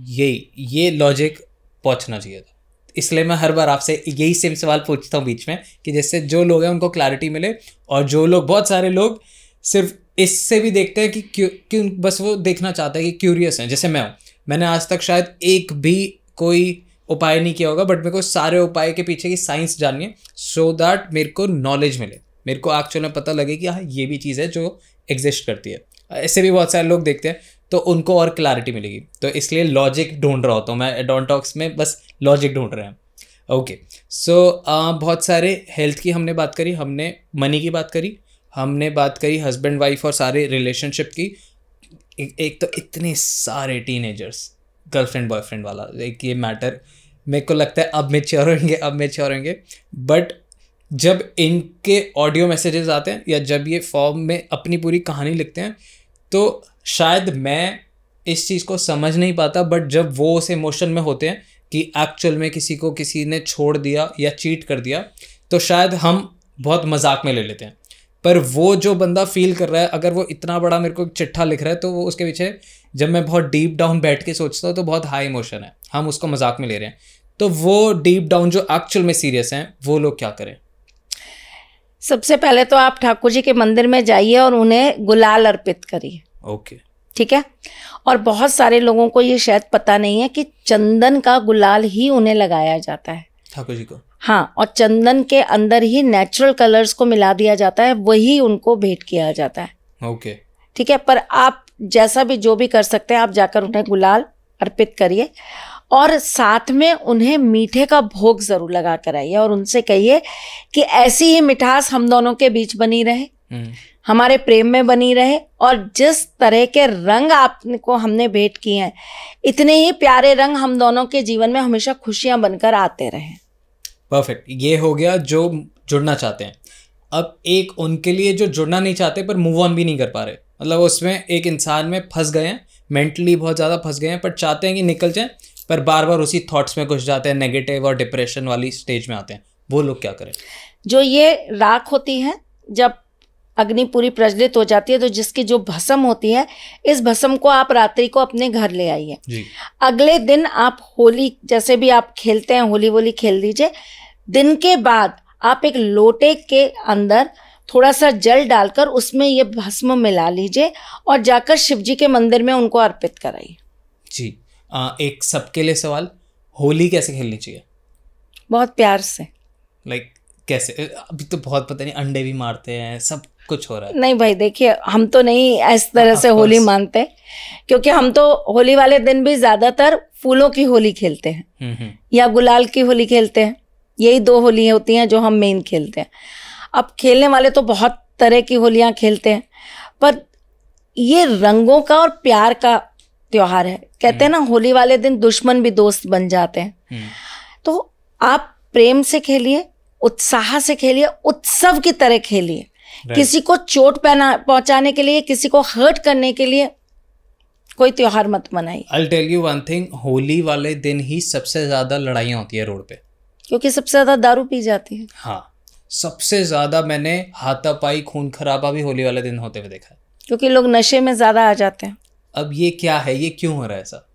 यही ये लॉजिक पहुंचना चाहिए था इसलिए मैं हर बार आपसे यही सेम सवाल पूछता हूँ बीच में कि जैसे जो लोग हैं उनको क्लैरिटी मिले और जो लोग बहुत सारे लोग सिर्फ इससे भी देखते हैं कि क्यों क्यों बस वो देखना चाहते हैं कि क्यूरियस हैं जैसे मैं हूँ मैंने आज तक शायद एक भी कोई उपाय नहीं किया होगा बट मेरे को सारे उपाय के पीछे की साइंस जानिए सो दैट मेरे को नॉलेज मिले मेरे को एक्चुअल में पता लगे कि हाँ ये भी चीज़ है जो एग्जिस्ट करती है ऐसे भी बहुत सारे लोग देखते हैं तो उनको और क्लैरिटी मिलेगी तो इसलिए लॉजिक ढूंढ रहा होता हूँ मैं डॉन टॉक्स में बस लॉजिक ढूंढ रहे हैं ओके सो बहुत सारे हेल्थ की हमने बात करी हमने मनी की बात करी हमने बात करी हस्बैंड वाइफ और सारे रिलेशनशिप की एक, एक तो इतने सारे टीनेजर्स गर्लफ्रेंड बॉयफ्रेंड वाला एक ये मैटर मेरे को लगता है अब मेच्योर होंगे अब मेच्योर होंगे बट जब इनके ऑडियो मैसेजेस आते हैं या जब ये फॉर्म में अपनी पूरी कहानी लिखते हैं तो शायद मैं इस चीज़ को समझ नहीं पाता बट जब वो उस इमोशन में होते हैं कि एक्चुअल में किसी को किसी ने छोड़ दिया या चीट कर दिया तो शायद हम बहुत मजाक में ले लेते हैं पर वो जो बंदा फील कर रहा है अगर वो इतना बड़ा मेरे को चिट्ठा लिख रहा है तो वो उसके पीछे जब मैं बहुत डीप डाउन बैठ के सोचता हूँ तो बहुत हाई इमोशन है हम उसको मजाक में ले रहे हैं तो वो डीप डाउन जो एक्चुअल में सीरियस हैं वो लोग क्या करें सबसे पहले तो आप ठाकुर जी के मंदिर में जाइए और उन्हें गुलाल अर्पित करिए ओके ठीक है और बहुत सारे लोगों को ये शायद पता नहीं है कि चंदन का गुलाल ही उन्हें लगाया जाता है ठाकुर जी को हाँ और चंदन के अंदर ही नेचुरल कलर्स को मिला दिया जाता है वही उनको भेंट किया जाता है ओके ठीक है पर आप जैसा भी जो भी कर सकते हैं आप जाकर उन्हें गुलाल अर्पित करिए और साथ में उन्हें मीठे का भोग ज़रूर लगा कर आइए और उनसे कहिए कि ऐसी ही मिठास हम दोनों के बीच बनी रहे हम्म। हमारे प्रेम में बनी रहे और जिस तरह के रंग आपको हमने भेंट किए हैं इतने ही प्यारे रंग हम दोनों के जीवन में हमेशा खुशियाँ बनकर आते रहे परफेक्ट ये हो गया जो जुड़ना चाहते हैं अब एक उनके लिए जो जुड़ना नहीं चाहते पर मूव ऑन भी नहीं कर पा रहे मतलब उसमें एक इंसान में फंस गए हैं मेंटली बहुत ज़्यादा फंस गए हैं पर चाहते हैं कि निकल जाएं पर बार बार उसी थॉट्स में घुस जाते हैं नेगेटिव और डिप्रेशन वाली स्टेज में आते हैं वो लोग क्या करें जो ये राख होती है जब अग्नि पूरी प्रज्वलित हो जाती है तो जिसकी जो भस्म होती है इस भस्म को आप रात्रि को अपने घर ले आइए अगले दिन आप होली जैसे भी आप खेलते हैं होली वोली खेल दीजिए दिन के बाद आप एक लोटे के अंदर थोड़ा सा जल डालकर उसमें ये भस्म मिला लीजिए और जाकर शिव जी के मंदिर में उनको अर्पित कराइए जी आ, एक सबके लिए सवाल होली कैसे खेलनी चाहिए बहुत प्यार से लाइक like, कैसे अभी तो बहुत पता नहीं अंडे भी मारते हैं सब कुछ हो रहा है नहीं भाई देखिए हम तो नहीं इस तरह से होली मानते क्योंकि हम तो होली वाले दिन भी ज्यादातर फूलों की होली खेलते हैं हम्म, हम्म। या गुलाल की होली खेलते हैं यही दो होली होती हैं जो हम मेन खेलते हैं अब खेलने वाले तो बहुत तरह की होलियाँ खेलते हैं पर ये रंगों का और प्यार का त्यौहार है कहते हैं ना हम्म। होली वाले दिन दुश्मन भी दोस्त बन जाते हैं तो आप प्रेम से खेलिए उत्साह से खेलिए उत्सव की तरह खेलिए किसी को चोट पहना पहुंचाने के लिए किसी को हर्ट करने के लिए कोई त्योहार मत मनाई I tell you one thing Holi वाले दिन ही सबसे ज्यादा लड़ाइयाँ होती है रोड पे क्योंकि सबसे ज्यादा दारू पी जाती है हाँ सबसे ज्यादा मैंने हाथापाई खून खराबा भी होली वाले दिन होते हुए देखा है क्योंकि लोग नशे में ज्यादा आ जाते हैं अब ये क्या है ये क्यों हो रहा है ऐसा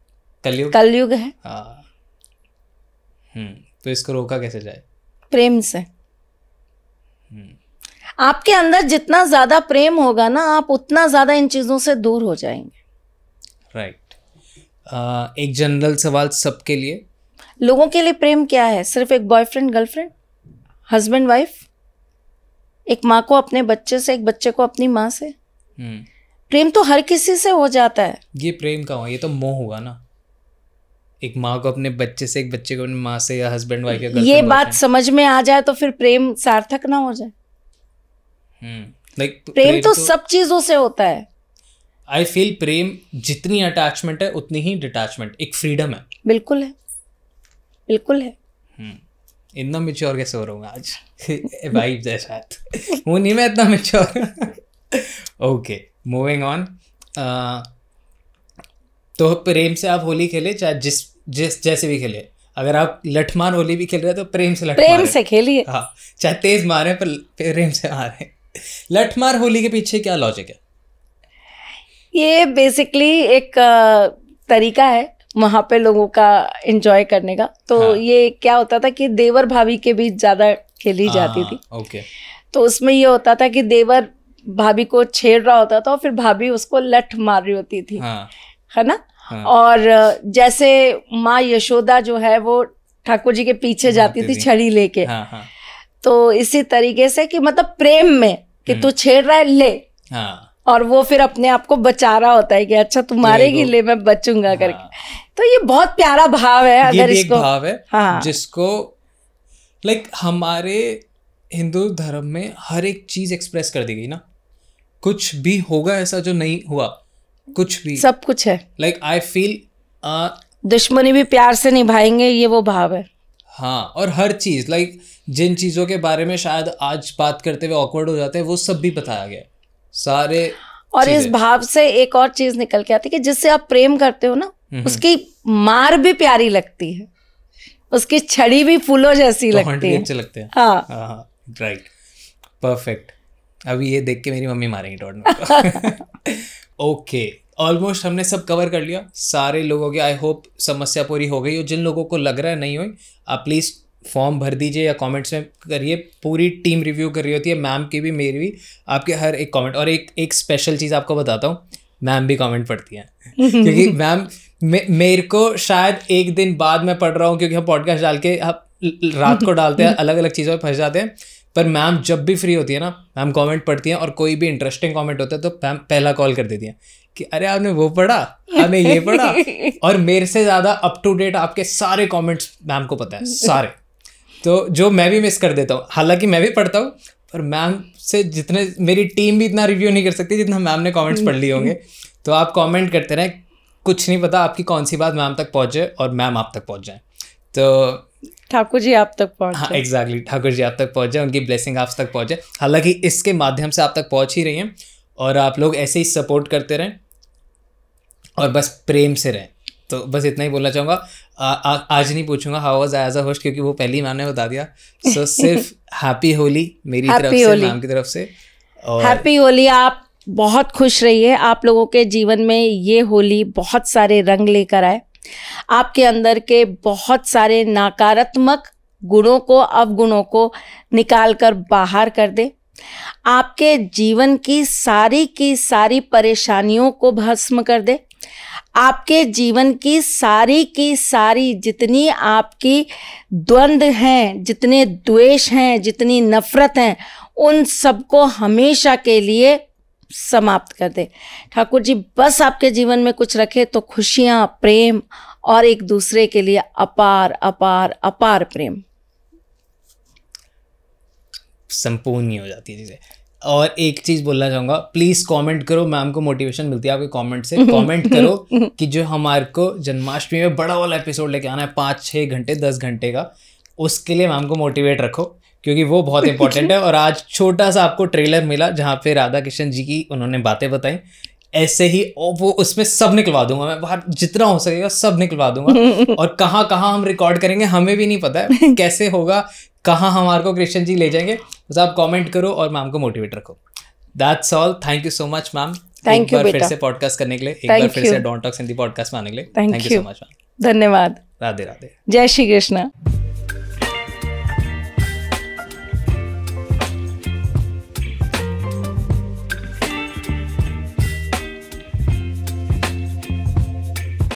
कलयुग कलयुग है हाँ हम्म, तो इसको रोका कैसे जाए प्रेम से आपके अंदर जितना ज़्यादा प्रेम होगा ना आप उतना ज़्यादा इन चीज़ों से दूर हो जाएंगे राइट right. uh, एक जनरल सवाल सबके लिए लोगों के लिए प्रेम क्या है सिर्फ एक बॉयफ्रेंड गर्लफ्रेंड हस्बैंड वाइफ एक माँ को अपने बच्चे से एक बच्चे को अपनी माँ से hmm. प्रेम तो हर किसी से हो जाता है ये प्रेम का हुआ ये तो मोह हुआ ना एक माँ को अपने बच्चे से एक बच्चे को अपनी माँ से या हस्बैंड वाइफ ये बात समझ में आ जाए तो फिर प्रेम सार्थक ना हो जाए लाइक हम्म। तो प्रेम तो सब चीजों से होता है आई फील प्रेम जितनी अटैचमेंट है उतनी ही डिटैचमेंट एक फ्रीडम है बिल्कुल है बिल्कुल है हम्म। इतना मिच्योर कैसे हो रहा आज वाइब्स है वो नहीं मैं इतना मिच्योर ओके मूविंग ऑन तो प्रेम से आप होली खेले चाहे जिस जिस जैसे भी खेले अगर आप लठमार होली भी खेल रहे हो तो प्रेम से लठमार प्रेम से खेलिए हाँ चाहे तेज मारे पर प्रेम से मारे लठमार होली के पीछे क्या लॉजिक है ये बेसिकली एक तरीका है वहाँ पे लोगों का एंजॉय करने का तो हाँ. ये क्या होता था कि देवर भाभी के बीच ज़्यादा खेली हाँ, जाती थी ओके तो उसमें ये होता था कि देवर भाभी को छेड़ रहा होता था और फिर भाभी उसको लठ मार रही होती थी हाँ। है हाँ. ना हाँ. और जैसे माँ यशोदा जो है वो ठाकुर जी के पीछे जाती थी छड़ी लेके हाँ, हाँ. तो इसी तरीके से कि मतलब प्रेम में कि हम्म। तू छेड़ रहा है ले हाँ। और वो फिर अपने आप को बचा रहा होता है कि अच्छा तू मारेगी तो। ले मैं बचूंगा हाँ। करके तो ये बहुत प्यारा भाव है अगर इसको भाव है हाँ। जिसको लाइक हमारे हिंदू धर्म में हर एक चीज एक्सप्रेस कर दी गई ना कुछ भी होगा ऐसा जो नहीं हुआ कुछ भी सब कुछ है लाइक आई फील दुश्मनी भी प्यार से निभाएंगे ये वो भाव है हाँ और हर चीज़ लाइक जिन चीज़ों के बारे में शायद आज बात करते हुए ऑकवर्ड हो जाते हैं वो सब भी बताया गया सारे और इस भाव से एक और चीज निकल के आती है कि जिससे आप प्रेम करते हो ना उसकी मार भी प्यारी लगती है उसकी छड़ी भी फूलों जैसी तो लगती है अच्छे लगते हैं हाँ राइट परफेक्ट अभी ये देख के मेरी मम्मी मारेंगी डॉट ओके ऑलमोस्ट हमने सब कवर कर लिया सारे लोगों की आई होप समस्या पूरी हो गई और जिन लोगों को लग रहा है नहीं हुई आप प्लीज़ फॉर्म भर दीजिए या कमेंट्स में करिए पूरी टीम रिव्यू कर रही होती है मैम की भी मेरी भी आपके हर एक कमेंट और एक एक स्पेशल चीज़ आपको बताता हूँ मैम भी कमेंट पढ़ती हैं क्योंकि मैम मे, मेरे को शायद एक दिन बाद मैं पढ़ रहा हूँ क्योंकि हम पॉडकास्ट डाल के हम रात को डालते हैं अलग अलग चीज़ों में फंस जाते हैं पर मैम जब भी फ्री होती है ना मैम कमेंट पढ़ती हैं और कोई भी इंटरेस्टिंग कमेंट होता है तो मैम पहला कॉल कर देती हैं कि अरे आपने वो पढ़ा आपने ये पढ़ा और मेरे से ज़्यादा अप टू डेट आपके सारे कमेंट्स मैम को पता है सारे तो जो मैं भी मिस कर देता हूँ हालांकि मैं भी पढ़ता हूँ पर मैम से जितने मेरी टीम भी इतना रिव्यू नहीं कर सकती जितना मैम ने कॉमेंट्स पढ़ लिए होंगे तो आप कॉमेंट करते रहें कुछ नहीं पता आपकी कौन सी बात मैम तक पहुँच जाए और मैम आप तक पहुँच जाए तो ठाकुर जी आप तक पहुंचे हाँ एग्जैक्टली ठाकुर जी आप तक पहुंचे जाए उनकी ब्लेसिंग आप तक पहुंचे जाए हालांकि इसके माध्यम से आप तक पहुंच ही रही हैं और आप लोग ऐसे ही सपोर्ट करते रहें और बस प्रेम से रहें तो बस इतना ही बोलना चाहूँगा आज नहीं पूछूंगा how was as a host क्योंकि वो पहली मैंने बता दिया सो so, सिर्फ हैप्पी होली मेरी तरफ से मैम की तरफ से और हैप्पी होली आप बहुत खुश रहिए आप लोगों के जीवन में ये होली बहुत सारे रंग लेकर आए आपके अंदर के बहुत सारे नकारात्मक गुणों को अवगुणों को निकाल कर बाहर कर दे आपके जीवन की सारी की सारी परेशानियों को भस्म कर दे आपके जीवन की सारी की सारी जितनी आपकी द्वंद्व हैं जितने द्वेष हैं जितनी नफ़रत हैं उन सबको हमेशा के लिए समाप्त कर दे ठाकुर जी बस आपके जीवन में कुछ रखे तो खुशियाँ प्रेम और एक दूसरे के लिए अपार अपार अपार प्रेम संपूर्ण नहीं हो जाती चीज़ें और एक चीज़ बोलना चाहूंगा प्लीज़ कमेंट करो मैम को मोटिवेशन मिलती है आपके कमेंट से कमेंट करो कि जो हमारे को जन्माष्टमी में बड़ा वाला एपिसोड लेके आना है पांच छह घंटे दस घंटे का उसके लिए मैम को मोटिवेट रखो क्योंकि वो बहुत इंपॉर्टेंट है और आज छोटा सा आपको ट्रेलर मिला जहाँ पे राधा किशन जी की उन्होंने बातें बताई ऐसे ही वो उसमें सब निकलवा दूंगा मैं बाहर जितना हो सकेगा सब निकलवा दूंगा और कहाँ कहाँ हम रिकॉर्ड करेंगे हमें भी नहीं पता है कैसे होगा कहाँ हमारे को कृष्ण जी ले जाएंगे बस आप कॉमेंट करो और मैम को मोटिवेट रखो that's all thank you so much ma'am thank you फिर से पॉडकास्ट करने के लिए एक बार फिर से डॉन्ट टॉक्स हिंदी पॉडकास्ट में आने के लिए thank you so much ma'am धन्यवाद राधे राधे जय श्री कृष्णा